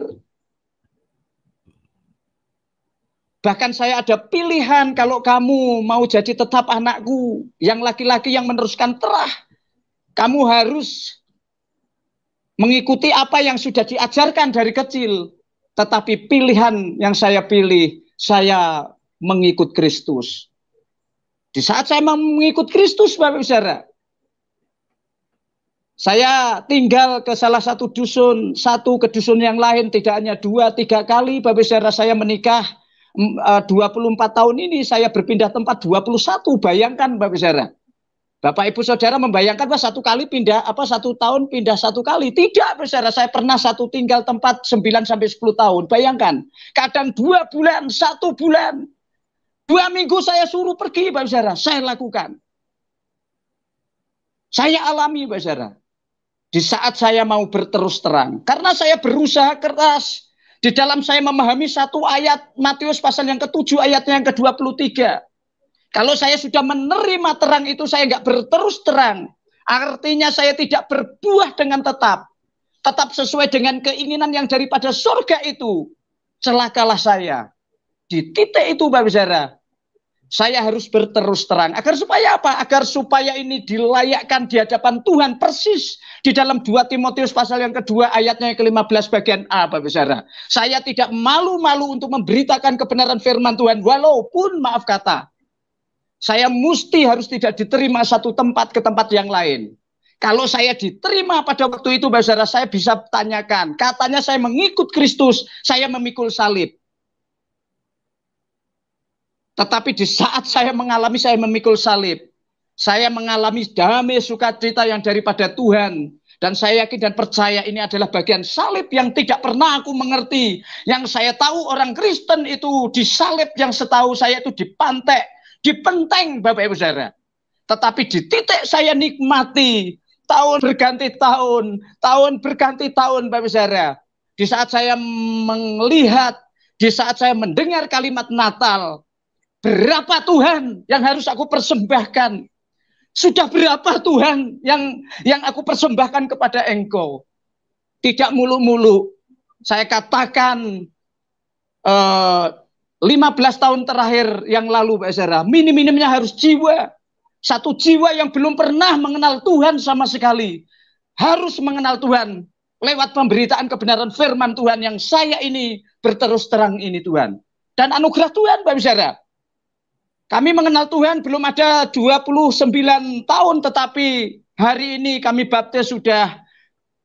Bahkan saya ada pilihan kalau kamu mau jadi tetap anakku, yang laki-laki yang meneruskan terah, kamu harus mengikuti apa yang sudah diajarkan dari kecil. Tetapi pilihan yang saya pilih, saya mengikut Kristus. Di saat saya mengikut Kristus, Bapak Ibu saya tinggal ke salah satu dusun, satu ke dusun yang lain, tidak hanya dua, tiga kali, Bapak Ibu saya menikah 24 eh, tahun ini saya berpindah tempat 21. Bayangkan Bapak Ibu Saudara. Bapak Ibu Saudara membayangkan bahwa satu kali pindah apa satu tahun pindah satu kali. Tidak Bapak Saudara, saya pernah satu tinggal tempat 9 sampai 10 tahun. Bayangkan, kadang dua bulan, satu bulan. Dua minggu saya suruh pergi Bapak Ibu Saudara, saya lakukan. Saya alami Bapak Saudara. Di saat saya mau berterus terang, karena saya berusaha keras, di dalam saya memahami satu ayat Matius pasal yang ketujuh ayat ayatnya yang ke-23. Kalau saya sudah menerima terang itu saya nggak berterus terang. Artinya saya tidak berbuah dengan tetap. Tetap sesuai dengan keinginan yang daripada surga itu. Celakalah saya. Di titik itu Mbak Bizarra, saya harus berterus terang agar supaya apa? Agar supaya ini dilayakkan di hadapan Tuhan persis di dalam 2 Timotius pasal yang kedua ayatnya yang ke-15 bagian A Bapak Saudara. Saya tidak malu-malu untuk memberitakan kebenaran firman Tuhan walaupun maaf kata saya mesti harus tidak diterima satu tempat ke tempat yang lain. Kalau saya diterima pada waktu itu, saudara, saya bisa tanyakan. Katanya saya mengikut Kristus, saya memikul salib. Tetapi di saat saya mengalami, saya memikul salib. Saya mengalami damai sukacita yang daripada Tuhan. Dan saya yakin dan percaya ini adalah bagian salib yang tidak pernah aku mengerti. Yang saya tahu orang Kristen itu di salib yang setahu saya itu di di dipenteng Bapak Ibu Saudara. Tetapi di titik saya nikmati tahun berganti tahun, tahun berganti tahun Bapak Ibu Saudara. Di saat saya melihat, di saat saya mendengar kalimat Natal, Berapa Tuhan yang harus aku persembahkan? Sudah berapa Tuhan yang yang aku persembahkan kepada Engkau? Tidak mulu-mulu. Saya katakan uh, eh, 15 tahun terakhir yang lalu Pak Zara, minim-minimnya harus jiwa. Satu jiwa yang belum pernah mengenal Tuhan sama sekali. Harus mengenal Tuhan lewat pemberitaan kebenaran firman Tuhan yang saya ini berterus terang ini Tuhan. Dan anugerah Tuhan Pak Zara kami mengenal Tuhan belum ada 29 tahun tetapi hari ini kami baptis sudah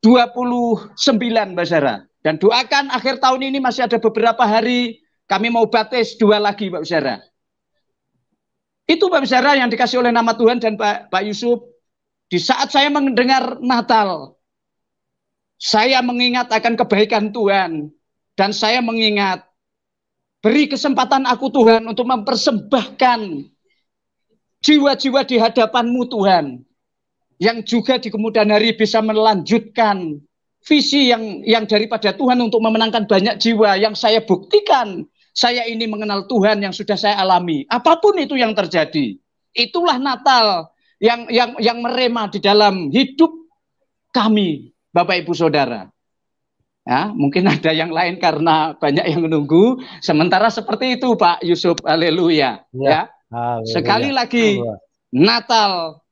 29 Mbak Sarah. Dan doakan akhir tahun ini masih ada beberapa hari kami mau baptis dua lagi Mbak Sarah. Itu Mbak Sarah yang dikasih oleh nama Tuhan dan Pak, Pak Yusuf. Di saat saya mendengar Natal, saya mengingat akan kebaikan Tuhan. Dan saya mengingat Beri kesempatan aku Tuhan untuk mempersembahkan jiwa-jiwa di hadapanmu Tuhan. Yang juga di kemudian hari bisa melanjutkan visi yang yang daripada Tuhan untuk memenangkan banyak jiwa yang saya buktikan saya ini mengenal Tuhan yang sudah saya alami. Apapun itu yang terjadi, itulah Natal yang yang yang merema di dalam hidup kami, Bapak Ibu Saudara. Ya, mungkin (laughs) ada yang lain karena banyak yang menunggu. Sementara seperti itu Pak Yusuf, haleluya. Ya. ya. Sekali lagi Natal.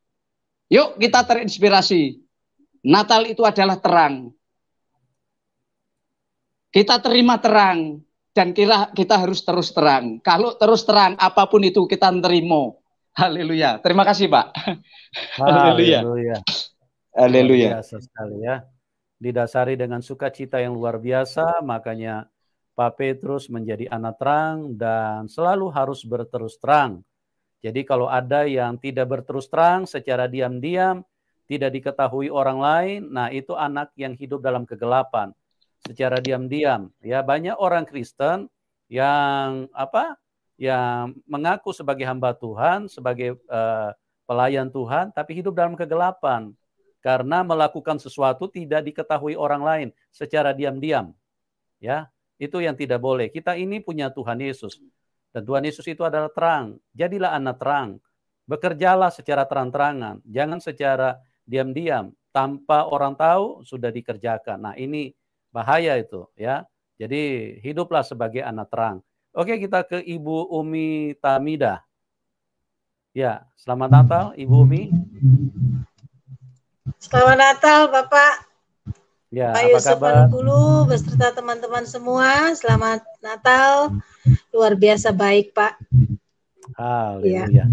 Yuk kita terinspirasi. Natal itu adalah terang. Kita terima terang dan kira kita harus terus terang. Kalau terus terang apapun itu kita terima. Haleluya. Terima kasih, Pak. (laughs) Haleluya. Haleluya. Haleluya. Haleluya didasari dengan sukacita yang luar biasa, makanya Pak Petrus menjadi anak terang dan selalu harus berterus terang. Jadi kalau ada yang tidak berterus terang secara diam-diam, tidak diketahui orang lain, nah itu anak yang hidup dalam kegelapan secara diam-diam. Ya banyak orang Kristen yang apa? Yang mengaku sebagai hamba Tuhan, sebagai uh, pelayan Tuhan, tapi hidup dalam kegelapan karena melakukan sesuatu tidak diketahui orang lain secara diam-diam. Ya, itu yang tidak boleh. Kita ini punya Tuhan Yesus. Dan Tuhan Yesus itu adalah terang. Jadilah anak terang. Bekerjalah secara terang-terangan, jangan secara diam-diam tanpa orang tahu sudah dikerjakan. Nah, ini bahaya itu ya. Jadi hiduplah sebagai anak terang. Oke, kita ke Ibu Umi Tamida. Ya, selamat Natal Ibu Umi. Selamat Natal, Bapak. Ya, Pak apa Yusuf kabar? Bulu, beserta teman-teman semua, selamat Natal. Luar biasa baik, Pak. Haleluya. Ya.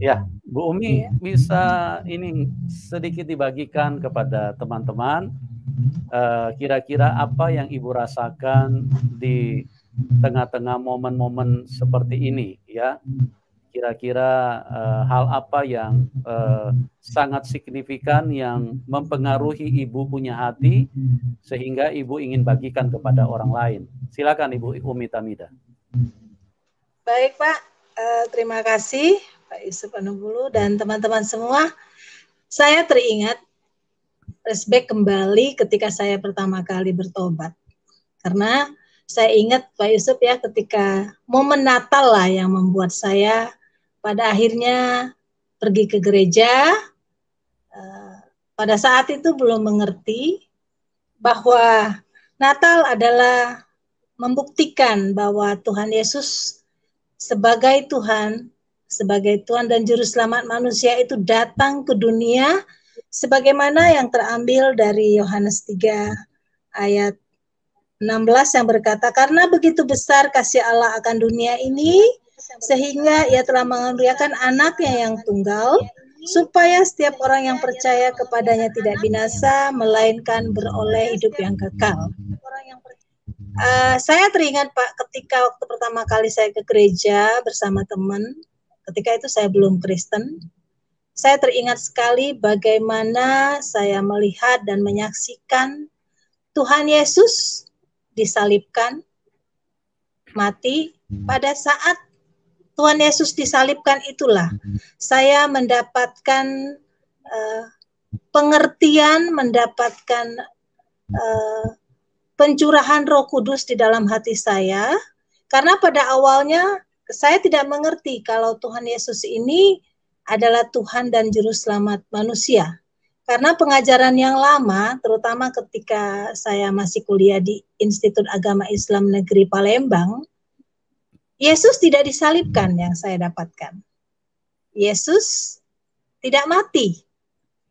ya, Bu Umi ya. bisa ini sedikit dibagikan kepada teman-teman kira eh, kira-kira apa yang Ibu rasakan di tengah-tengah momen-momen seperti ini ya kira-kira uh, hal apa yang uh, sangat signifikan yang mempengaruhi ibu punya hati sehingga ibu ingin bagikan kepada orang lain. Silakan Ibu Umi Tamida. Baik Pak, uh, terima kasih Pak Yusuf Anugulu dan teman-teman semua. Saya teringat flashback kembali ketika saya pertama kali bertobat. Karena saya ingat Pak Yusuf ya ketika momen Natal lah yang membuat saya pada akhirnya pergi ke gereja. Eh, pada saat itu belum mengerti bahwa Natal adalah membuktikan bahwa Tuhan Yesus sebagai Tuhan, sebagai Tuhan dan Juru Selamat manusia itu datang ke dunia sebagaimana yang terambil dari Yohanes 3 ayat 16 yang berkata, "Karena begitu besar kasih Allah akan dunia ini, sehingga ia telah menganugerahkan anaknya yang tunggal, supaya setiap orang yang percaya kepadanya tidak binasa, melainkan beroleh hidup yang kekal. Uh, saya teringat Pak ketika waktu pertama kali saya ke gereja bersama teman, ketika itu saya belum Kristen, saya teringat sekali bagaimana saya melihat dan menyaksikan Tuhan Yesus disalibkan, mati pada saat Tuhan Yesus disalibkan itulah mm-hmm. saya mendapatkan uh, pengertian, mendapatkan uh, pencurahan Roh Kudus di dalam hati saya. Karena pada awalnya saya tidak mengerti kalau Tuhan Yesus ini adalah Tuhan dan juru selamat manusia. Karena pengajaran yang lama, terutama ketika saya masih kuliah di Institut Agama Islam Negeri Palembang, Yesus tidak disalibkan yang saya dapatkan. Yesus tidak mati.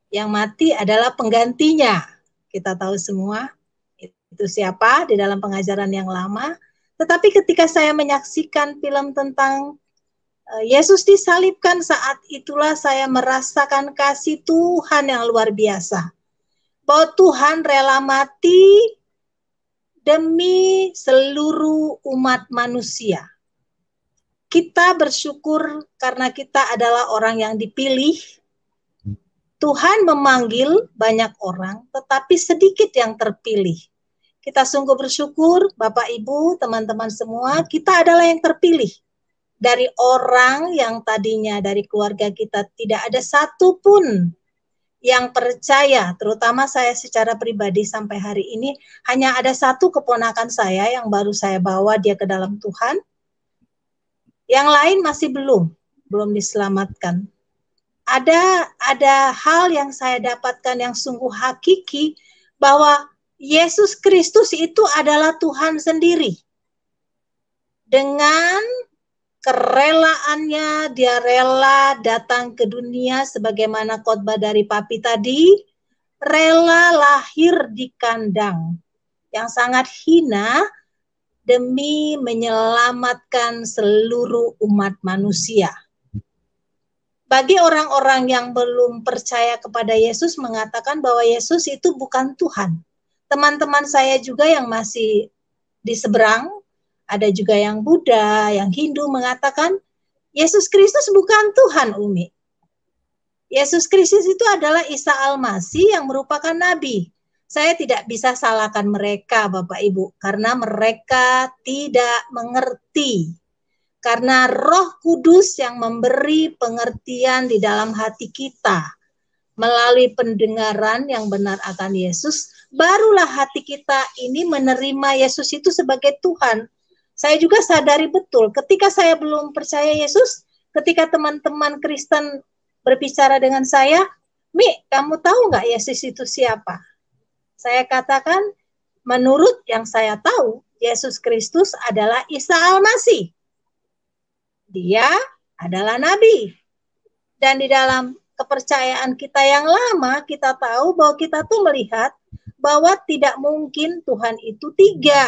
Yang mati adalah penggantinya. Kita tahu semua itu siapa di dalam pengajaran yang lama. Tetapi ketika saya menyaksikan film tentang eh, Yesus disalibkan saat itulah saya merasakan kasih Tuhan yang luar biasa. Bahwa Tuhan rela mati demi seluruh umat manusia kita bersyukur karena kita adalah orang yang dipilih. Tuhan memanggil banyak orang, tetapi sedikit yang terpilih. Kita sungguh bersyukur, Bapak Ibu, teman-teman semua, kita adalah yang terpilih dari orang yang tadinya dari keluarga kita tidak ada satu pun yang percaya, terutama saya secara pribadi sampai hari ini, hanya ada satu keponakan saya yang baru saya bawa dia ke dalam Tuhan, yang lain masih belum, belum diselamatkan. Ada ada hal yang saya dapatkan yang sungguh hakiki bahwa Yesus Kristus itu adalah Tuhan sendiri. Dengan kerelaannya dia rela datang ke dunia sebagaimana khotbah dari papi tadi, rela lahir di kandang yang sangat hina demi menyelamatkan seluruh umat manusia. Bagi orang-orang yang belum percaya kepada Yesus mengatakan bahwa Yesus itu bukan Tuhan. Teman-teman saya juga yang masih di seberang, ada juga yang Buddha, yang Hindu mengatakan Yesus Kristus bukan Tuhan, Umi. Yesus Kristus itu adalah Isa Al-Masih yang merupakan nabi. Saya tidak bisa salahkan mereka, Bapak Ibu, karena mereka tidak mengerti. Karena Roh Kudus yang memberi pengertian di dalam hati kita melalui pendengaran yang benar akan Yesus, barulah hati kita ini menerima Yesus itu sebagai Tuhan. Saya juga sadari betul, ketika saya belum percaya Yesus, ketika teman-teman Kristen berbicara dengan saya, Mi, kamu tahu nggak Yesus itu siapa? Saya katakan menurut yang saya tahu Yesus Kristus adalah Isa Al-Masih. Dia adalah nabi. Dan di dalam kepercayaan kita yang lama, kita tahu bahwa kita tuh melihat bahwa tidak mungkin Tuhan itu tiga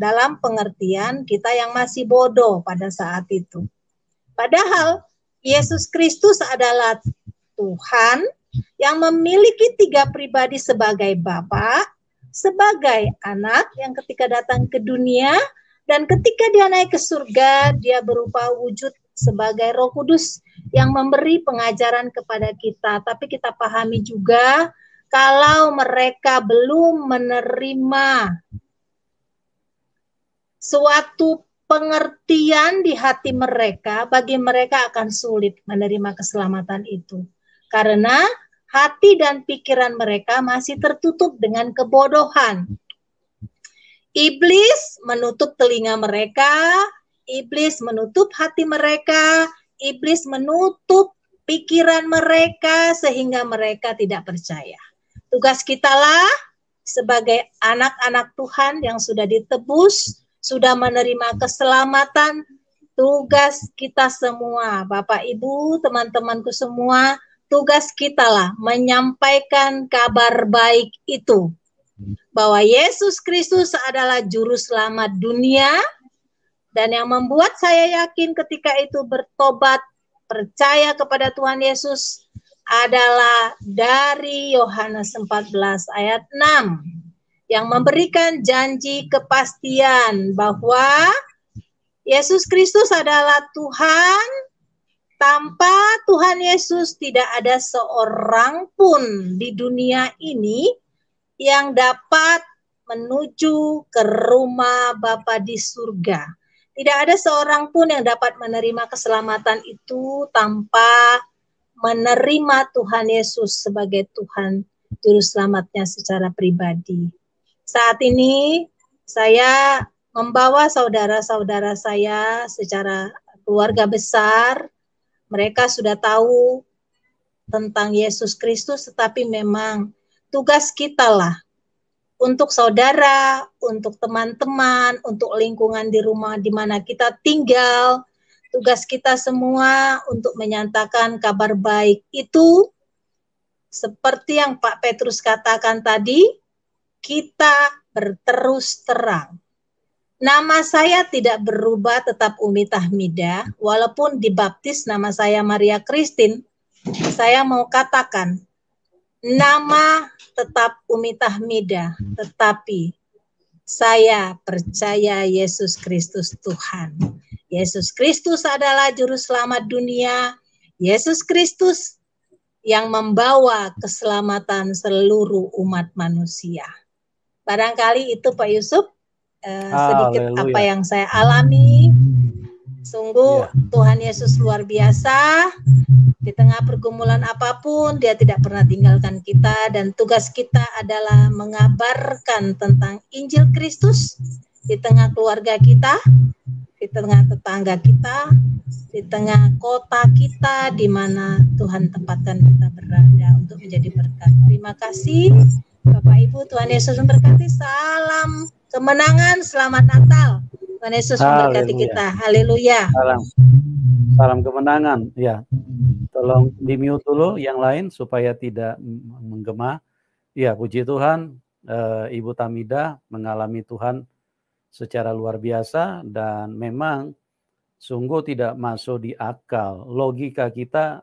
dalam pengertian kita yang masih bodoh pada saat itu. Padahal Yesus Kristus adalah Tuhan, yang memiliki tiga pribadi sebagai Bapak, sebagai anak yang ketika datang ke dunia dan ketika dia naik ke surga, dia berupa wujud sebagai Roh Kudus yang memberi pengajaran kepada kita. Tapi kita pahami juga kalau mereka belum menerima suatu pengertian di hati mereka, bagi mereka akan sulit menerima keselamatan itu karena hati dan pikiran mereka masih tertutup dengan kebodohan. Iblis menutup telinga mereka, iblis menutup hati mereka, iblis menutup pikiran mereka sehingga mereka tidak percaya. Tugas kitalah sebagai anak-anak Tuhan yang sudah ditebus, sudah menerima keselamatan, tugas kita semua, Bapak Ibu, teman-temanku semua, tugas kita lah menyampaikan kabar baik itu bahwa Yesus Kristus adalah juru selamat dunia dan yang membuat saya yakin ketika itu bertobat percaya kepada Tuhan Yesus adalah dari Yohanes 14 ayat 6 yang memberikan janji kepastian bahwa Yesus Kristus adalah Tuhan tanpa Tuhan Yesus tidak ada seorang pun di dunia ini yang dapat menuju ke rumah Bapa di surga. Tidak ada seorang pun yang dapat menerima keselamatan itu tanpa menerima Tuhan Yesus sebagai Tuhan juru selamatnya secara pribadi. Saat ini saya membawa saudara-saudara saya secara keluarga besar mereka sudah tahu tentang Yesus Kristus, tetapi memang tugas kita lah untuk saudara, untuk teman-teman, untuk lingkungan di rumah di mana kita tinggal, tugas kita semua untuk menyatakan kabar baik itu seperti yang Pak Petrus katakan tadi, kita berterus terang. Nama saya tidak berubah tetap Umi Tahmida, walaupun dibaptis nama saya Maria Kristin. Saya mau katakan, nama tetap Umi Tahmida, tetapi saya percaya Yesus Kristus Tuhan. Yesus Kristus adalah juru selamat dunia. Yesus Kristus yang membawa keselamatan seluruh umat manusia. Barangkali itu Pak Yusuf Eh, ah, sedikit Hallelujah. apa yang saya alami. Sungguh yeah. Tuhan Yesus luar biasa. Di tengah pergumulan apapun, Dia tidak pernah tinggalkan kita dan tugas kita adalah mengabarkan tentang Injil Kristus di tengah keluarga kita, di tengah tetangga kita, di tengah kota kita di mana Tuhan tempatkan kita berada untuk menjadi berkat. Terima kasih Bapak Ibu, Tuhan Yesus memberkati. Salam kemenangan, selamat Natal. Tuhan Yesus memberkati kita. Haleluya. Salam. Salam kemenangan. Ya. Tolong di mute dulu yang lain supaya tidak menggema. Ya, puji Tuhan. E, Ibu Tamida mengalami Tuhan secara luar biasa dan memang sungguh tidak masuk di akal. Logika kita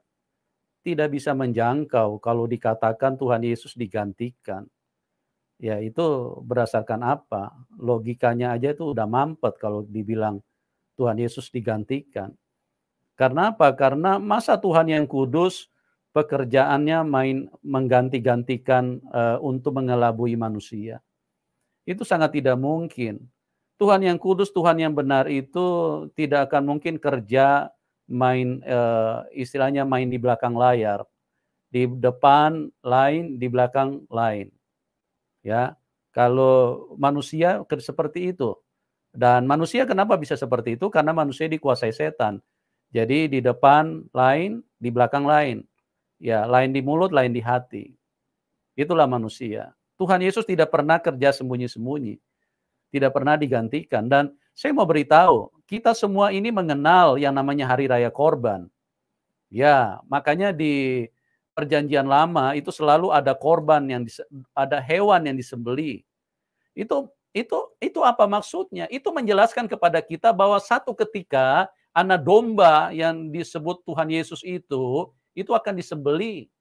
tidak bisa menjangkau kalau dikatakan Tuhan Yesus digantikan ya itu berdasarkan apa? Logikanya aja itu udah mampet kalau dibilang Tuhan Yesus digantikan. Karena apa? Karena masa Tuhan yang kudus pekerjaannya main mengganti-gantikan uh, untuk mengelabui manusia. Itu sangat tidak mungkin. Tuhan yang kudus, Tuhan yang benar itu tidak akan mungkin kerja main uh, istilahnya main di belakang layar. Di depan lain, di belakang lain Ya, kalau manusia seperti itu. Dan manusia kenapa bisa seperti itu? Karena manusia dikuasai setan. Jadi di depan lain, di belakang lain. Ya, lain di mulut, lain di hati. Itulah manusia. Tuhan Yesus tidak pernah kerja sembunyi-sembunyi. Tidak pernah digantikan. Dan saya mau beritahu, kita semua ini mengenal yang namanya hari raya korban. Ya, makanya di perjanjian lama itu selalu ada korban yang ada hewan yang disembeli. Itu itu itu apa maksudnya? Itu menjelaskan kepada kita bahwa satu ketika anak domba yang disebut Tuhan Yesus itu itu akan disembeli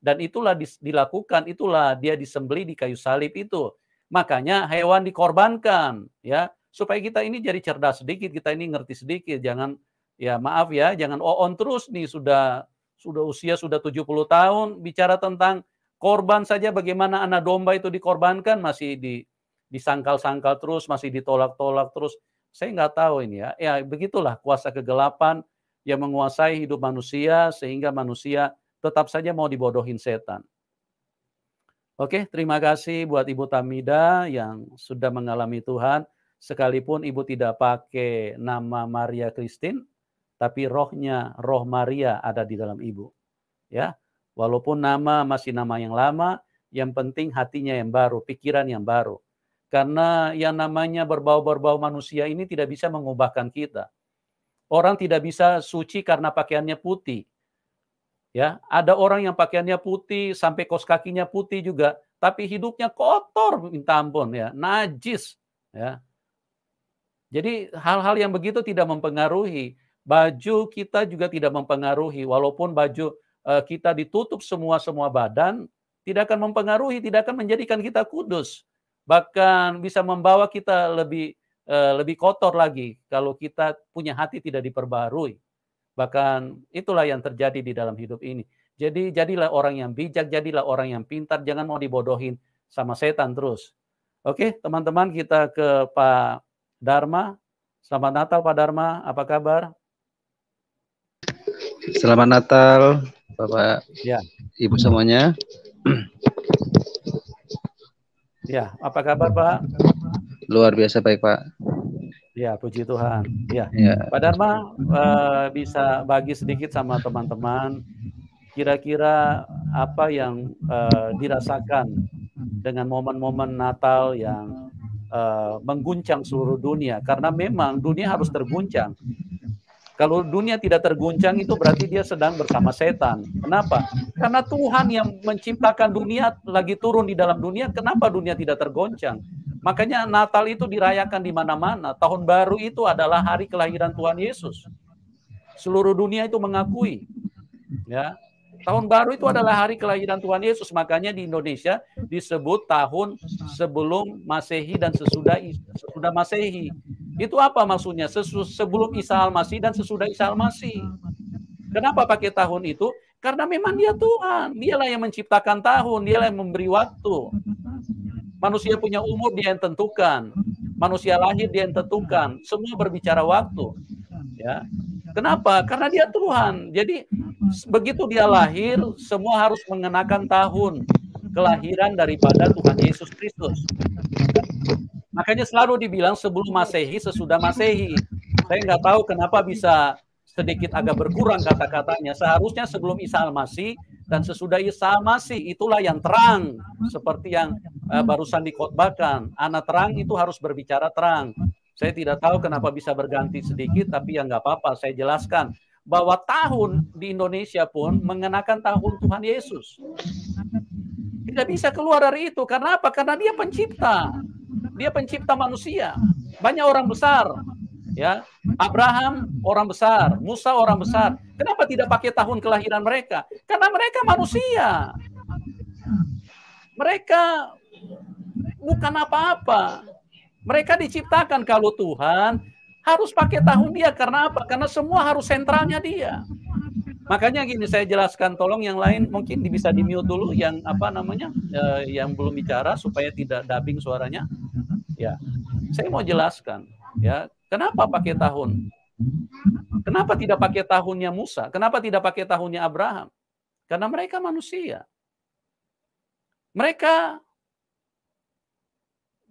dan itulah dilakukan itulah dia disembeli di kayu salib itu. Makanya hewan dikorbankan ya supaya kita ini jadi cerdas sedikit, kita ini ngerti sedikit, jangan ya maaf ya, jangan oon terus nih sudah sudah usia sudah 70 tahun, bicara tentang korban saja bagaimana anak domba itu dikorbankan masih di disangkal-sangkal terus, masih ditolak-tolak terus. Saya nggak tahu ini ya. Ya begitulah kuasa kegelapan yang menguasai hidup manusia sehingga manusia tetap saja mau dibodohin setan. Oke, terima kasih buat Ibu Tamida yang sudah mengalami Tuhan. Sekalipun Ibu tidak pakai nama Maria Christine, tapi rohnya, roh Maria ada di dalam ibu. Ya, walaupun nama masih nama yang lama, yang penting hatinya yang baru, pikiran yang baru. Karena yang namanya berbau-berbau manusia ini tidak bisa mengubahkan kita. Orang tidak bisa suci karena pakaiannya putih. Ya, ada orang yang pakaiannya putih sampai kos kakinya putih juga, tapi hidupnya kotor minta ampun ya, najis ya. Jadi hal-hal yang begitu tidak mempengaruhi baju kita juga tidak mempengaruhi walaupun baju eh, kita ditutup semua semua badan tidak akan mempengaruhi tidak akan menjadikan kita kudus bahkan bisa membawa kita lebih eh, lebih kotor lagi kalau kita punya hati tidak diperbarui bahkan itulah yang terjadi di dalam hidup ini jadi jadilah orang yang bijak jadilah orang yang pintar jangan mau dibodohin sama setan terus oke teman-teman kita ke Pak Dharma selamat Natal Pak Dharma apa kabar Selamat Natal, Bapak, ya. Ibu semuanya. Ya, apa kabar Pak? Luar biasa baik Pak. Ya, puji Tuhan. Ya, ya. Pak Dharma uh, bisa bagi sedikit sama teman-teman kira-kira apa yang uh, dirasakan dengan momen-momen Natal yang uh, mengguncang seluruh dunia karena memang dunia harus terguncang kalau dunia tidak terguncang itu berarti dia sedang bersama setan. Kenapa? Karena Tuhan yang menciptakan dunia lagi turun di dalam dunia, kenapa dunia tidak tergoncang? Makanya Natal itu dirayakan di mana-mana. Tahun baru itu adalah hari kelahiran Tuhan Yesus. Seluruh dunia itu mengakui. Ya, Tahun baru itu adalah hari kelahiran Tuhan Yesus. Makanya di Indonesia disebut tahun sebelum Masehi dan sesudah sesudah Masehi. Itu apa maksudnya? Sesu, sebelum Isa Al-Masih dan sesudah Isa Al-Masih. Kenapa pakai tahun itu? Karena memang dia Tuhan. Dialah yang menciptakan tahun, dialah yang memberi waktu. Manusia punya umur dia yang tentukan. Manusia lahir dia yang tentukan. Semua berbicara waktu. Ya. Kenapa? Karena dia Tuhan. Jadi begitu dia lahir, semua harus mengenakan tahun kelahiran daripada Tuhan Yesus Kristus. Makanya selalu dibilang sebelum masehi, sesudah masehi. Saya nggak tahu kenapa bisa sedikit agak berkurang kata-katanya. Seharusnya sebelum Isa Al-Masih dan sesudah Isa Al-Masih itulah yang terang seperti yang eh, barusan dikotbahkan. Anak terang itu harus berbicara terang. Saya tidak tahu kenapa bisa berganti sedikit, tapi ya nggak apa-apa. Saya jelaskan bahwa tahun di Indonesia pun mengenakan tahun Tuhan Yesus. Tidak bisa keluar dari itu. Karena apa? Karena dia pencipta. Dia pencipta manusia. Banyak orang besar. Ya, Abraham orang besar, Musa orang besar. Kenapa tidak pakai tahun kelahiran mereka? Karena mereka manusia. Mereka bukan apa-apa mereka diciptakan kalau Tuhan harus pakai tahun dia karena apa? Karena semua harus sentralnya dia. Makanya gini saya jelaskan tolong yang lain mungkin bisa di mute dulu yang apa namanya eh, yang belum bicara supaya tidak dubbing suaranya. Ya. Saya mau jelaskan ya, kenapa pakai tahun? Kenapa tidak pakai tahunnya Musa? Kenapa tidak pakai tahunnya Abraham? Karena mereka manusia. Mereka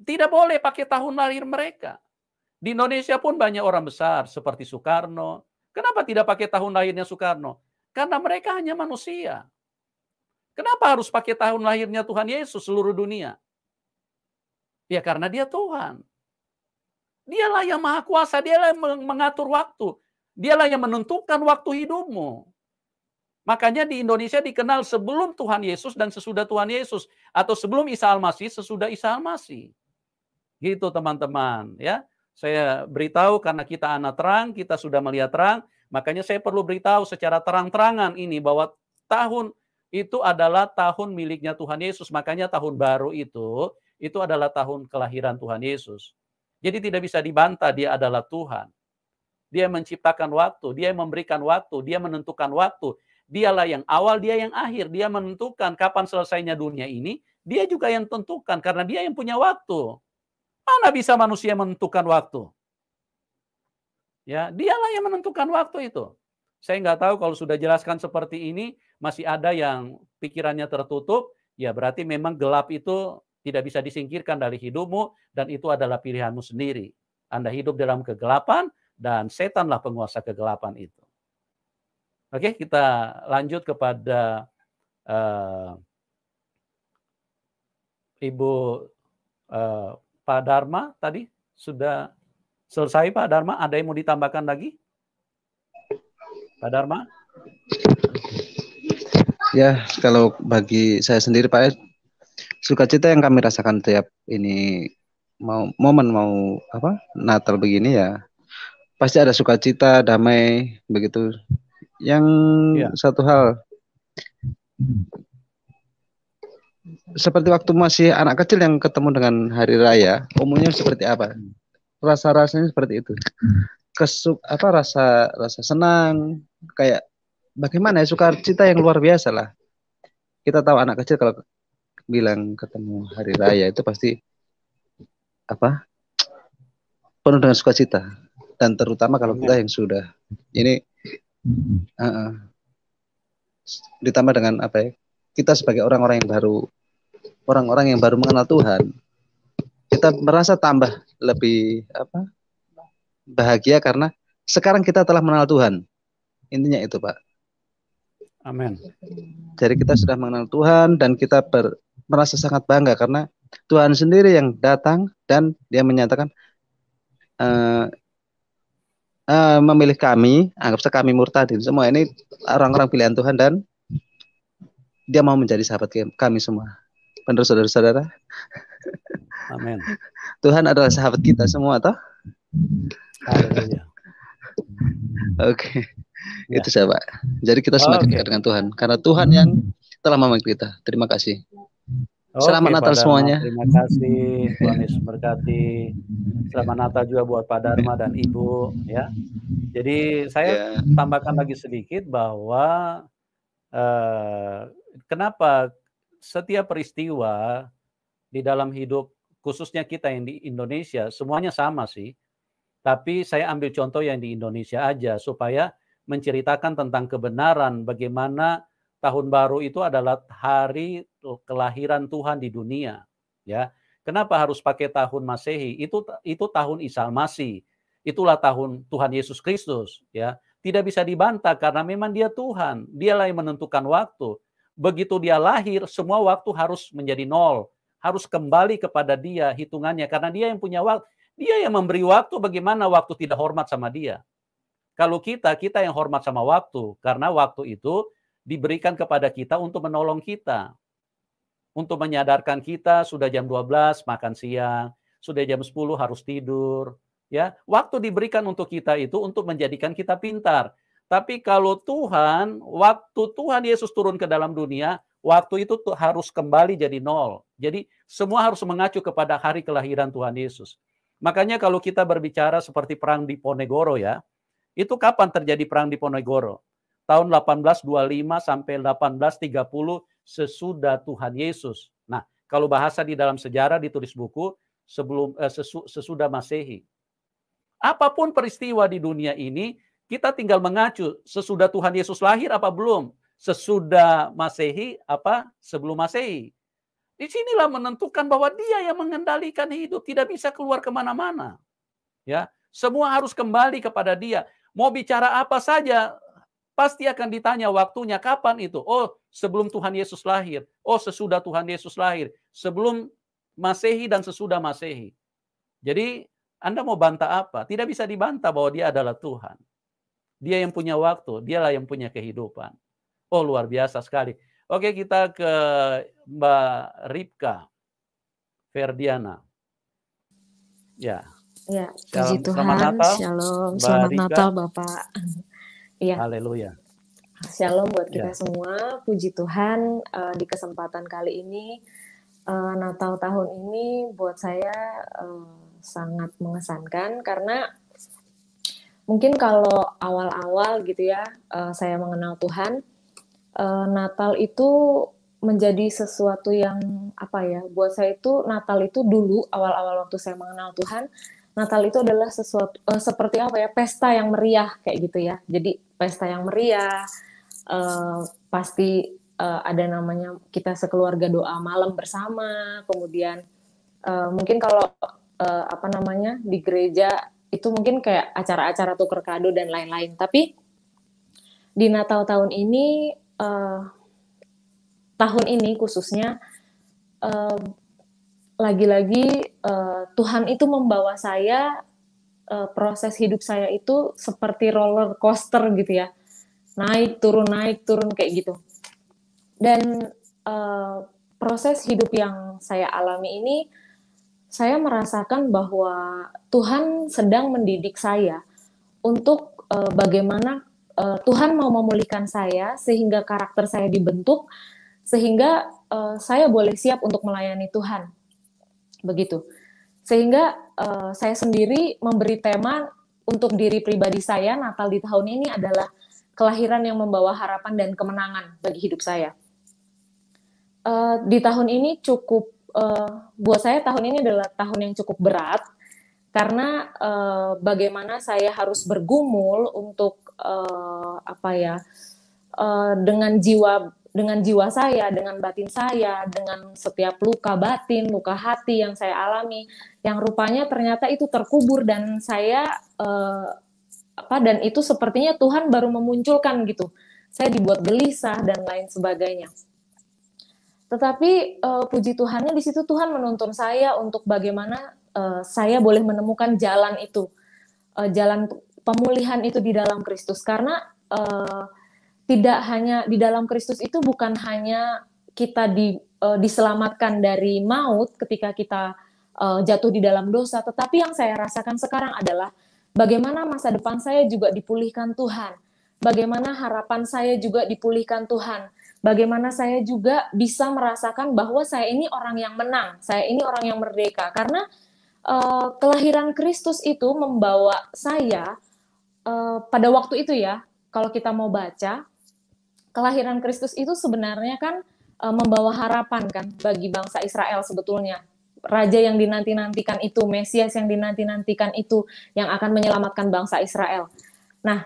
tidak boleh pakai tahun lahir mereka. Di Indonesia pun banyak orang besar seperti Soekarno. Kenapa tidak pakai tahun lahirnya Soekarno? Karena mereka hanya manusia. Kenapa harus pakai tahun lahirnya Tuhan Yesus seluruh dunia? Ya karena dia Tuhan. Dialah yang maha kuasa, dialah yang mengatur waktu. Dialah yang menentukan waktu hidupmu. Makanya di Indonesia dikenal sebelum Tuhan Yesus dan sesudah Tuhan Yesus. Atau sebelum Isa Al-Masih, sesudah Isa Al-Masih. Gitu teman-teman, ya. Saya beritahu karena kita anak terang, kita sudah melihat terang, makanya saya perlu beritahu secara terang-terangan ini bahwa tahun itu adalah tahun miliknya Tuhan Yesus. Makanya tahun baru itu, itu adalah tahun kelahiran Tuhan Yesus. Jadi tidak bisa dibantah dia adalah Tuhan. Dia menciptakan waktu, dia memberikan waktu, dia menentukan waktu. Dialah yang awal, dia yang akhir. Dia menentukan kapan selesainya dunia ini. Dia juga yang tentukan karena dia yang punya waktu. Mana bisa manusia menentukan waktu? Ya, dialah yang menentukan waktu itu. Saya nggak tahu kalau sudah jelaskan seperti ini, masih ada yang pikirannya tertutup, ya berarti memang gelap itu tidak bisa disingkirkan dari hidupmu, dan itu adalah pilihanmu sendiri. Anda hidup dalam kegelapan, dan setanlah penguasa kegelapan itu. Oke, kita lanjut kepada uh, Ibu uh, Pak Dharma tadi sudah selesai Pak Dharma. Ada yang mau ditambahkan lagi? Pak Dharma? Ya, kalau bagi saya sendiri Pak suka ya, sukacita yang kami rasakan tiap ini mau momen mau apa Natal begini ya pasti ada sukacita damai begitu yang ya. satu hal seperti waktu masih anak kecil yang ketemu dengan hari raya, umumnya seperti apa? Rasa-rasanya seperti itu. Kesuk apa rasa rasa senang kayak bagaimana ya cita yang luar biasa lah. Kita tahu anak kecil kalau bilang ketemu hari raya itu pasti apa? penuh dengan sukacita dan terutama kalau kita yang sudah ini uh, uh, ditambah dengan apa ya kita sebagai orang-orang yang baru orang-orang yang baru mengenal Tuhan, kita merasa tambah lebih apa bahagia karena sekarang kita telah mengenal Tuhan. Intinya itu, Pak. Amin. Jadi kita sudah mengenal Tuhan dan kita ber, merasa sangat bangga karena Tuhan sendiri yang datang dan Dia menyatakan uh, uh, memilih kami, anggap saja kami murtadin semua ini orang-orang pilihan Tuhan dan Dia mau menjadi sahabat kami semua. Benar saudara-saudara? Amin. Tuhan adalah sahabat kita semua toh? Oke. Okay. Ya. Itu saya, Pak. Jadi kita semakin oh, okay. dekat dengan Tuhan karena Tuhan yang telah memanggil kita. Terima kasih. Okay, Selamat Natal Dharma, semuanya. terima kasih. Tuhan Yesus berkati. Selamat Natal juga buat Pak Dharma dan Ibu ya. Jadi saya yeah. tambahkan lagi sedikit bahwa eh, kenapa setiap peristiwa di dalam hidup khususnya kita yang di Indonesia semuanya sama sih. Tapi saya ambil contoh yang di Indonesia aja supaya menceritakan tentang kebenaran bagaimana tahun baru itu adalah hari kelahiran Tuhan di dunia, ya. Kenapa harus pakai tahun Masehi? Itu itu tahun Masih. Itulah tahun Tuhan Yesus Kristus, ya. Tidak bisa dibantah karena memang dia Tuhan. Dialah yang menentukan waktu begitu dia lahir semua waktu harus menjadi nol, harus kembali kepada dia hitungannya karena dia yang punya waktu, dia yang memberi waktu bagaimana waktu tidak hormat sama dia. Kalau kita, kita yang hormat sama waktu karena waktu itu diberikan kepada kita untuk menolong kita. Untuk menyadarkan kita sudah jam 12 makan siang, sudah jam 10 harus tidur, ya. Waktu diberikan untuk kita itu untuk menjadikan kita pintar. Tapi kalau Tuhan, waktu Tuhan Yesus turun ke dalam dunia, waktu itu tuh harus kembali jadi nol. Jadi semua harus mengacu kepada hari kelahiran Tuhan Yesus. Makanya kalau kita berbicara seperti perang di Ponegoro ya, itu kapan terjadi perang di Ponegoro? Tahun 1825 sampai 1830 sesudah Tuhan Yesus. Nah, kalau bahasa di dalam sejarah ditulis buku sebelum eh, sesu, sesudah Masehi. Apapun peristiwa di dunia ini kita tinggal mengacu sesudah Tuhan Yesus lahir apa belum? Sesudah Masehi apa sebelum Masehi? Di sinilah menentukan bahwa dia yang mengendalikan hidup, tidak bisa keluar kemana-mana. Ya, semua harus kembali kepada dia. Mau bicara apa saja, pasti akan ditanya waktunya kapan itu. Oh, sebelum Tuhan Yesus lahir. Oh, sesudah Tuhan Yesus lahir. Sebelum Masehi dan sesudah Masehi. Jadi, Anda mau bantah apa? Tidak bisa dibantah bahwa dia adalah Tuhan. Dia yang punya waktu, dialah yang punya kehidupan. Oh luar biasa sekali. Oke kita ke Mbak Ripka Ferdiana. Ya. Ya, puji Tuhan. Selamat Natal. Shalom. Mbak selamat Rika. Natal Bapak. Ya. Haleluya. Shalom buat kita ya. semua. Puji Tuhan uh, di kesempatan kali ini uh, Natal tahun ini buat saya uh, sangat mengesankan karena mungkin kalau awal-awal gitu ya uh, saya mengenal Tuhan, uh, Natal itu menjadi sesuatu yang apa ya buat saya itu Natal itu dulu awal-awal waktu saya mengenal Tuhan Natal itu adalah sesuatu uh, seperti apa ya pesta yang meriah kayak gitu ya jadi pesta yang meriah uh, pasti uh, ada namanya kita sekeluarga doa malam bersama kemudian uh, mungkin kalau uh, apa namanya di gereja itu mungkin kayak acara-acara tuker kado dan lain-lain tapi di Natal tahun ini uh, tahun ini khususnya eh, lagi-lagi uh, Tuhan itu membawa saya uh, proses hidup saya itu seperti roller coaster gitu ya naik turun naik turun kayak gitu dan uh, proses hidup yang saya alami ini saya merasakan bahwa Tuhan sedang mendidik saya untuk uh, bagaimana uh, Tuhan mau memulihkan saya sehingga karakter saya dibentuk sehingga uh, saya boleh siap untuk melayani Tuhan. Begitu. Sehingga uh, saya sendiri memberi tema untuk diri pribadi saya Natal di tahun ini adalah kelahiran yang membawa harapan dan kemenangan bagi hidup saya. Uh, di tahun ini cukup uh, buat saya tahun ini adalah tahun yang cukup berat karena uh, bagaimana saya harus bergumul untuk uh, apa ya uh, dengan jiwa dengan jiwa saya, dengan batin saya, dengan setiap luka batin, luka hati yang saya alami, yang rupanya ternyata itu terkubur dan saya uh, apa dan itu sepertinya Tuhan baru memunculkan gitu. Saya dibuat gelisah dan lain sebagainya. Tetapi uh, puji Tuhannya di situ Tuhan menuntun saya untuk bagaimana uh, saya boleh menemukan jalan itu, uh, jalan pemulihan itu di dalam Kristus. Karena uh, tidak hanya di dalam Kristus itu bukan hanya kita di, uh, diselamatkan dari maut ketika kita uh, jatuh di dalam dosa, tetapi yang saya rasakan sekarang adalah bagaimana masa depan saya juga dipulihkan Tuhan, bagaimana harapan saya juga dipulihkan Tuhan bagaimana saya juga bisa merasakan bahwa saya ini orang yang menang, saya ini orang yang merdeka. Karena uh, kelahiran Kristus itu membawa saya uh, pada waktu itu ya, kalau kita mau baca, kelahiran Kristus itu sebenarnya kan uh, membawa harapan kan bagi bangsa Israel sebetulnya. Raja yang dinanti-nantikan itu, Mesias yang dinanti-nantikan itu, yang akan menyelamatkan bangsa Israel. Nah,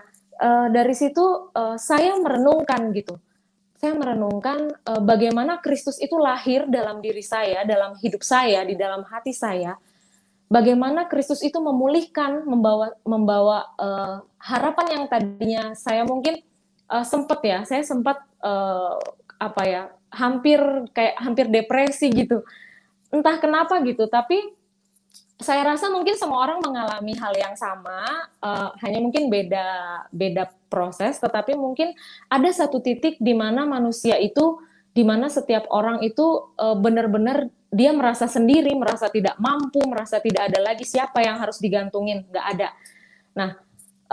dari situ saya merenungkan gitu, saya merenungkan uh, bagaimana Kristus itu lahir dalam diri saya, dalam hidup saya, di dalam hati saya. Bagaimana Kristus itu memulihkan, membawa membawa uh, harapan yang tadinya saya mungkin uh, eh, sempat ya, saya sempat uh, apa ya, hampir kayak hampir depresi gitu. Entah kenapa gitu, tapi saya rasa mungkin semua orang mengalami hal yang sama, uh, hanya mungkin beda beda proses, tetapi mungkin ada satu titik di mana manusia itu, di mana setiap orang itu uh, benar-benar dia merasa sendiri, merasa tidak mampu, merasa tidak ada lagi siapa yang harus digantungin, nggak ada. Nah,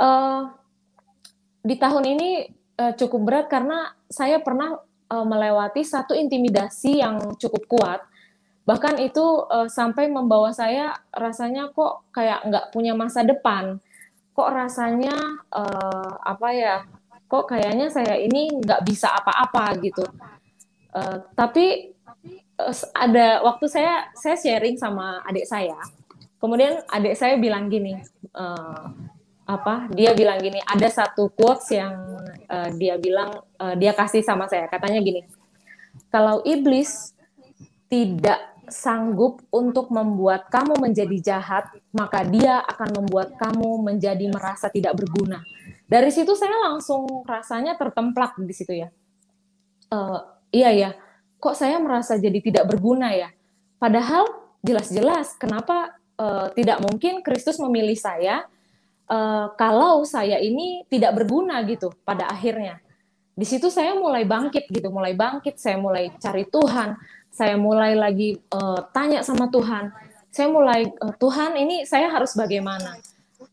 uh, di tahun ini uh, cukup berat karena saya pernah uh, melewati satu intimidasi yang cukup kuat bahkan itu uh, sampai membawa saya rasanya kok kayak nggak punya masa depan kok rasanya uh, apa ya kok kayaknya saya ini nggak bisa apa-apa gitu uh, tapi uh, ada waktu saya saya sharing sama adik saya kemudian adik saya bilang gini uh, apa dia bilang gini ada satu quotes yang uh, dia bilang uh, dia kasih sama saya katanya gini kalau iblis tidak sanggup untuk membuat kamu menjadi jahat, maka dia akan membuat kamu menjadi merasa tidak berguna. Dari situ saya langsung rasanya tertemplak di situ ya. Uh, iya ya, kok saya merasa jadi tidak berguna ya. Padahal jelas-jelas kenapa uh, tidak mungkin Kristus memilih saya uh, kalau saya ini tidak berguna gitu pada akhirnya. Di situ saya mulai bangkit gitu, mulai bangkit, saya mulai cari Tuhan saya mulai lagi uh, tanya sama Tuhan. Saya mulai uh, Tuhan ini saya harus bagaimana?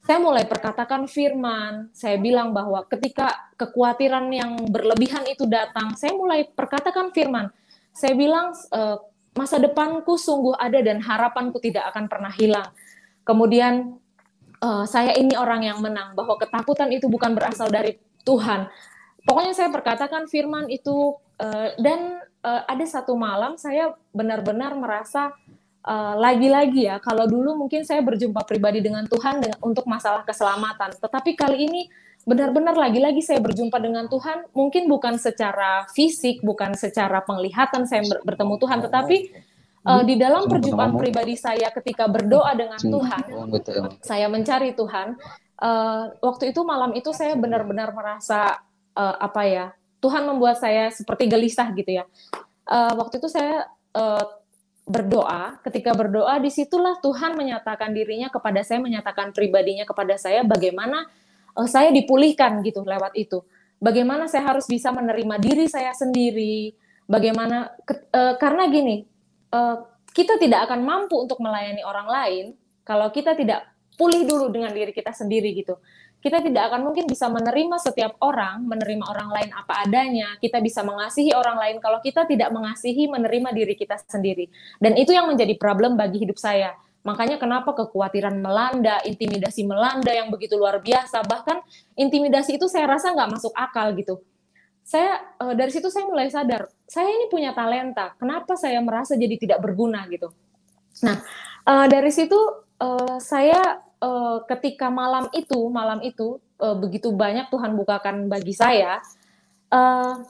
Saya mulai perkatakan firman. Saya bilang bahwa ketika kekhawatiran yang berlebihan itu datang, saya mulai perkatakan firman. Saya bilang e, masa depanku sungguh ada dan harapanku tidak akan pernah hilang. Kemudian e, saya ini orang yang menang bahwa ketakutan itu bukan berasal dari Tuhan. Pokoknya saya perkatakan firman itu e, dan uh, ada satu malam saya benar-benar merasa eh, lagi-lagi uh, ya kalau dulu mungkin saya berjumpa pribadi dengan Tuhan dengan, untuk masalah keselamatan tetapi kali ini benar-benar lagi-lagi saya berjumpa dengan Tuhan mungkin bukan secara fisik bukan secara penglihatan saya bertemu Tuhan tetapi uh, di dalam perjumpaan pribadi saya ketika berdoa dengan Tuhan oh, saya mencari Tuhan uh, waktu itu malam itu saya benar-benar merasa uh, apa ya Tuhan membuat saya seperti gelisah gitu ya. Uh, waktu itu saya uh, berdoa, ketika berdoa disitulah Tuhan menyatakan dirinya kepada saya, menyatakan pribadinya kepada saya, bagaimana uh, saya dipulihkan gitu lewat itu. Bagaimana saya harus bisa menerima diri saya sendiri, bagaimana uh, karena gini, uh, kita tidak akan mampu untuk melayani orang lain kalau kita tidak pulih dulu dengan diri kita sendiri gitu kita tidak akan mungkin bisa menerima setiap orang, menerima orang lain apa adanya. Kita bisa mengasihi orang lain kalau kita tidak mengasihi, menerima diri kita sendiri. Dan itu yang menjadi problem bagi hidup saya. Makanya kenapa kekhawatiran melanda, intimidasi melanda yang begitu luar biasa. Bahkan intimidasi itu saya rasa nggak masuk akal gitu. Saya eh, dari situ saya mulai sadar, saya ini punya talenta. Kenapa saya merasa jadi tidak berguna gitu? Nah, eh, dari situ eh, saya uh, ketika malam itu, malam itu uh, begitu banyak Tuhan bukakan bagi saya. Uh,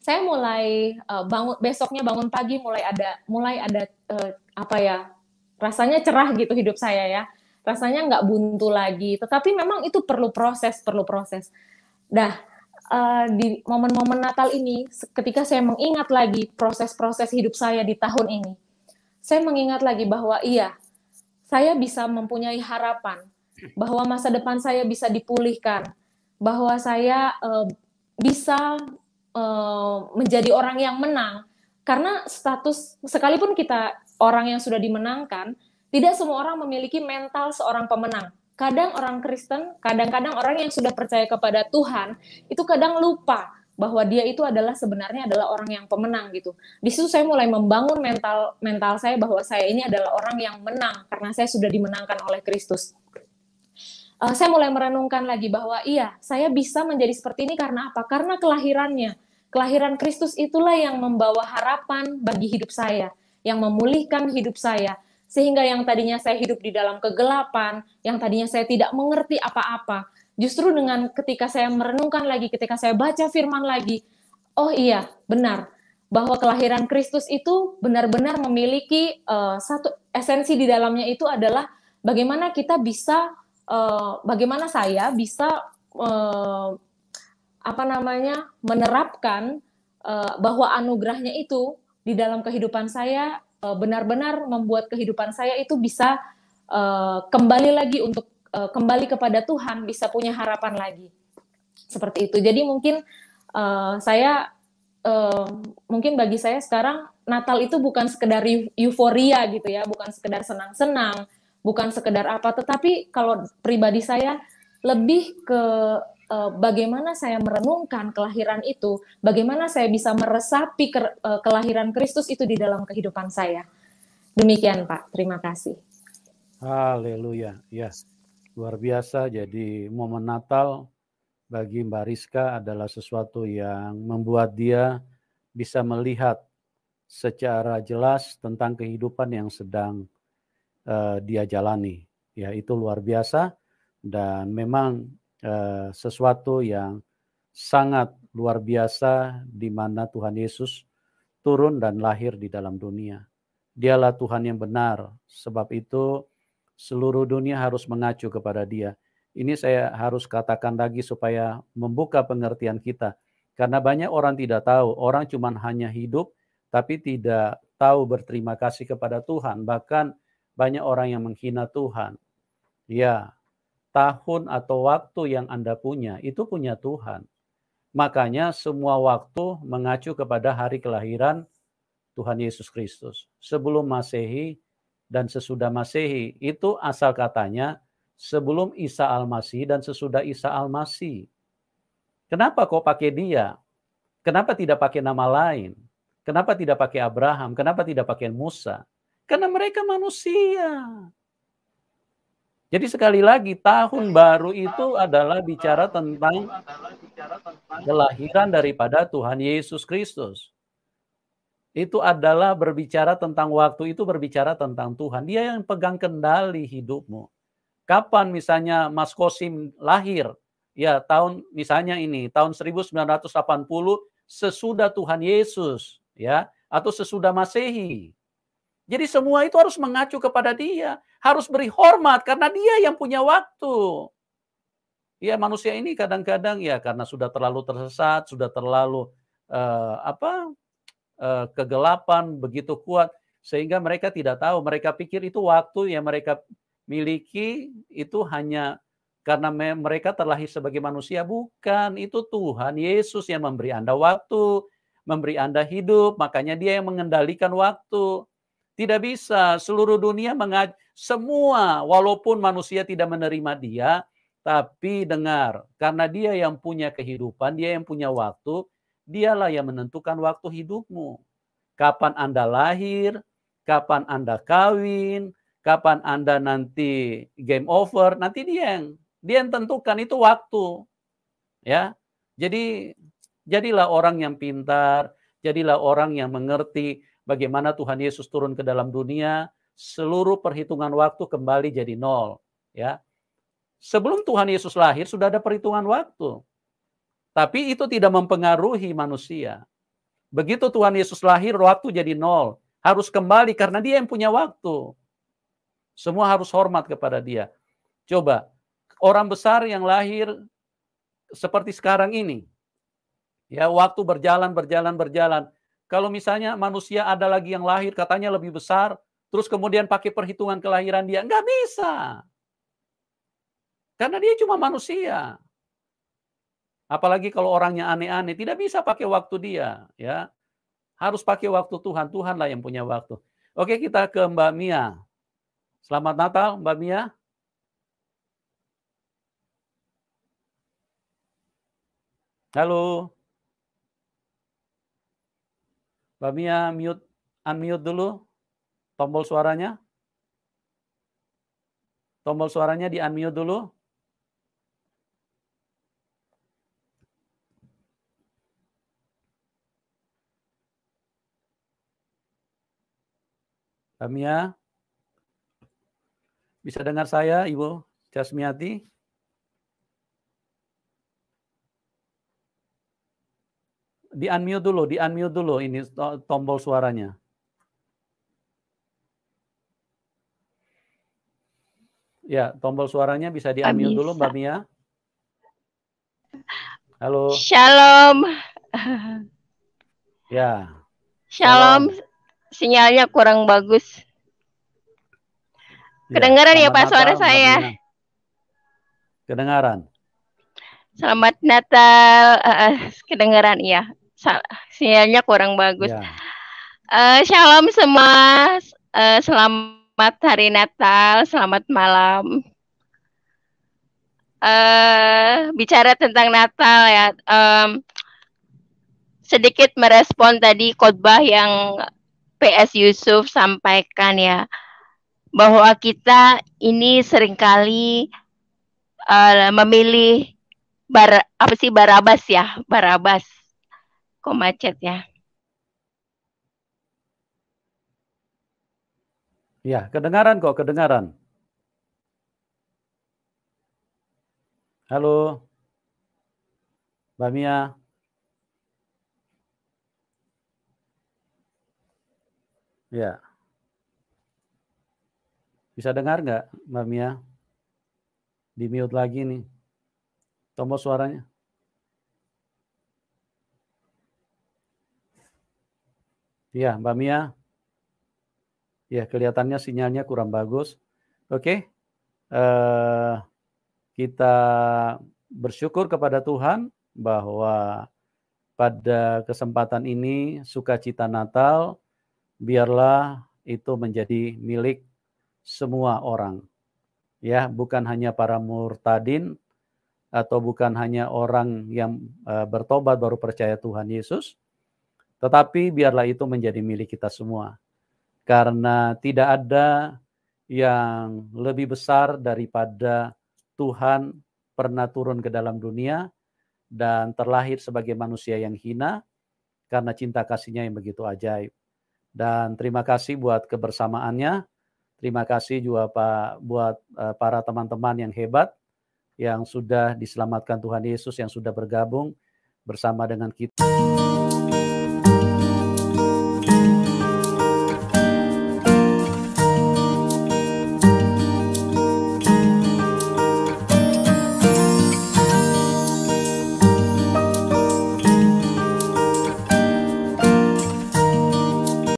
saya mulai uh, bangun besoknya bangun pagi mulai ada mulai ada uh, apa ya rasanya cerah gitu hidup saya ya rasanya nggak buntu lagi tetapi memang itu perlu proses perlu proses dah uh, di momen-momen Natal ini ketika saya mengingat lagi proses-proses hidup saya di tahun ini saya mengingat lagi bahwa iya saya bisa mempunyai harapan bahwa masa depan saya bisa dipulihkan, bahwa saya uh, bisa uh, menjadi orang yang menang. Karena status sekalipun kita orang yang sudah dimenangkan, tidak semua orang memiliki mental seorang pemenang. Kadang orang Kristen, kadang-kadang orang yang sudah percaya kepada Tuhan itu kadang lupa bahwa dia itu adalah sebenarnya adalah orang yang pemenang gitu. Di situ saya mulai membangun mental mental saya bahwa saya ini adalah orang yang menang karena saya sudah dimenangkan oleh Kristus. Uh, saya mulai merenungkan lagi bahwa iya, saya bisa menjadi seperti ini karena apa? Karena kelahirannya. Kelahiran Kristus itulah yang membawa harapan bagi hidup saya, yang memulihkan hidup saya, sehingga yang tadinya saya hidup di dalam kegelapan, yang tadinya saya tidak mengerti apa-apa, justru dengan ketika saya merenungkan lagi, ketika saya baca firman lagi, oh iya, benar bahwa kelahiran Kristus itu benar-benar memiliki uh, satu esensi di dalamnya itu adalah bagaimana kita bisa uh, bagaimana saya bisa uh, apa namanya menerapkan uh, bahwa anugerahnya itu di dalam kehidupan saya benar-benar uh, membuat kehidupan saya itu bisa uh, kembali lagi untuk uh, kembali kepada Tuhan bisa punya harapan lagi seperti itu jadi mungkin uh, saya uh, mungkin bagi saya sekarang Natal itu bukan sekedar euforia gitu ya bukan sekedar senang-senang bukan sekedar apa tetapi kalau pribadi saya lebih ke bagaimana saya merenungkan kelahiran itu, bagaimana saya bisa meresapi ke, kelahiran Kristus itu di dalam kehidupan saya. Demikian, Pak. Terima kasih. Haleluya. Ya, luar biasa. Jadi momen Natal bagi Mbak Rizka adalah sesuatu yang membuat dia bisa melihat secara jelas tentang kehidupan yang sedang uh, dia jalani. Ya, itu luar biasa dan memang uh, sesuatu yang sangat luar biasa di mana Tuhan Yesus turun dan lahir di dalam dunia. Dialah Tuhan yang benar. Sebab itu seluruh dunia harus mengacu kepada dia. Ini saya harus katakan lagi supaya membuka pengertian kita. Karena banyak orang tidak tahu, orang cuma hanya hidup tapi tidak tahu berterima kasih kepada Tuhan. Bahkan banyak orang yang menghina Tuhan. Ya, tahun atau waktu yang Anda punya itu punya Tuhan. Makanya semua waktu mengacu kepada hari kelahiran Tuhan Yesus Kristus. Sebelum Masehi, dan sesudah Masehi. Itu asal katanya sebelum Isa Al-Masih dan sesudah Isa Al-Masih. Kenapa kok pakai dia? Kenapa tidak pakai nama lain? Kenapa tidak pakai Abraham? Kenapa tidak pakai Musa? Karena mereka manusia. Jadi sekali lagi tahun baru itu adalah bicara tentang kelahiran daripada Tuhan Yesus Kristus itu adalah berbicara tentang waktu, itu berbicara tentang Tuhan. Dia yang pegang kendali hidupmu. Kapan misalnya Mas Kosim lahir? Ya, tahun misalnya ini, tahun 1980 sesudah Tuhan Yesus, ya, atau sesudah Masehi. Jadi semua itu harus mengacu kepada dia, harus beri hormat karena dia yang punya waktu. Ya, manusia ini kadang-kadang ya karena sudah terlalu tersesat, sudah terlalu uh, apa? Eh, kegelapan begitu kuat sehingga mereka tidak tahu. Mereka pikir itu waktu yang mereka miliki itu hanya karena mereka terlahir sebagai manusia bukan itu Tuhan Yesus yang memberi Anda waktu, memberi Anda hidup, makanya dia yang mengendalikan waktu. Tidak bisa seluruh dunia mengaj semua walaupun manusia tidak menerima dia, tapi dengar karena dia yang punya kehidupan, dia yang punya waktu, Dialah yang menentukan waktu hidupmu. Kapan Anda lahir, kapan Anda kawin, kapan Anda nanti game over, nanti dia yang dia yang tentukan itu waktu. Ya. Jadi jadilah orang yang pintar, jadilah orang yang mengerti bagaimana Tuhan Yesus turun ke dalam dunia, seluruh perhitungan waktu kembali jadi nol, ya. Sebelum Tuhan Yesus lahir sudah ada perhitungan waktu. Tapi itu tidak mempengaruhi manusia. Begitu Tuhan Yesus lahir, waktu jadi nol. Harus kembali karena dia yang punya waktu. Semua harus hormat kepada dia. Coba, orang besar yang lahir seperti sekarang ini. Ya, waktu berjalan, berjalan, berjalan. Kalau misalnya manusia ada lagi yang lahir, katanya lebih besar, terus kemudian pakai perhitungan kelahiran dia, nggak bisa. Karena dia cuma manusia. Apalagi kalau orangnya aneh-aneh, tidak bisa pakai waktu dia, ya. Harus pakai waktu Tuhan, Tuhanlah yang punya waktu. Oke, kita ke Mbak Mia. Selamat Natal, Mbak Mia. Halo. Mbak Mia mute unmute dulu tombol suaranya. Tombol suaranya di unmute dulu. Tamia, Bisa dengar saya, Ibu Jasmiati? Di unmute dulu, di unmute dulu ini tombol suaranya. Ya, tombol suaranya bisa di unmute dulu Mbak Mia. Halo. Shalom. Ya. Shalom. Shalom sinyalnya kurang bagus. Ya, Kedengaran ya Pak Natal, suara saya? Kedengaran. Selamat Natal. Eh, eh, kedengaran ya. Sinyalnya kurang bagus. Ya. Uh, shalom semua. Uh, selamat hari Natal. Selamat malam uh, bicara tentang Natal ya, um, sedikit merespon tadi khotbah yang PS Yusuf sampaikan ya bahwa kita ini seringkali uh, memilih bar apa sih Barabas ya Barabas kok macet ya Ya, kedengaran kok, kedengaran. Halo, Mbak Mia. Ya. Bisa dengar nggak Mbak Mia? Di mute lagi nih. Tombol suaranya. Ya, Mbak Mia. Ya, kelihatannya sinyalnya kurang bagus. Oke. Okay. Eh, kita bersyukur kepada Tuhan bahwa pada kesempatan ini sukacita Natal biarlah itu menjadi milik semua orang. Ya, bukan hanya para murtadin atau bukan hanya orang yang e, bertobat baru percaya Tuhan Yesus, tetapi biarlah itu menjadi milik kita semua. Karena tidak ada yang lebih besar daripada Tuhan pernah turun ke dalam dunia dan terlahir sebagai manusia yang hina karena cinta kasihnya yang begitu ajaib. Dan terima kasih buat kebersamaannya. Terima kasih juga Pak buat uh, para teman-teman yang hebat yang sudah diselamatkan Tuhan Yesus yang sudah bergabung bersama dengan kita.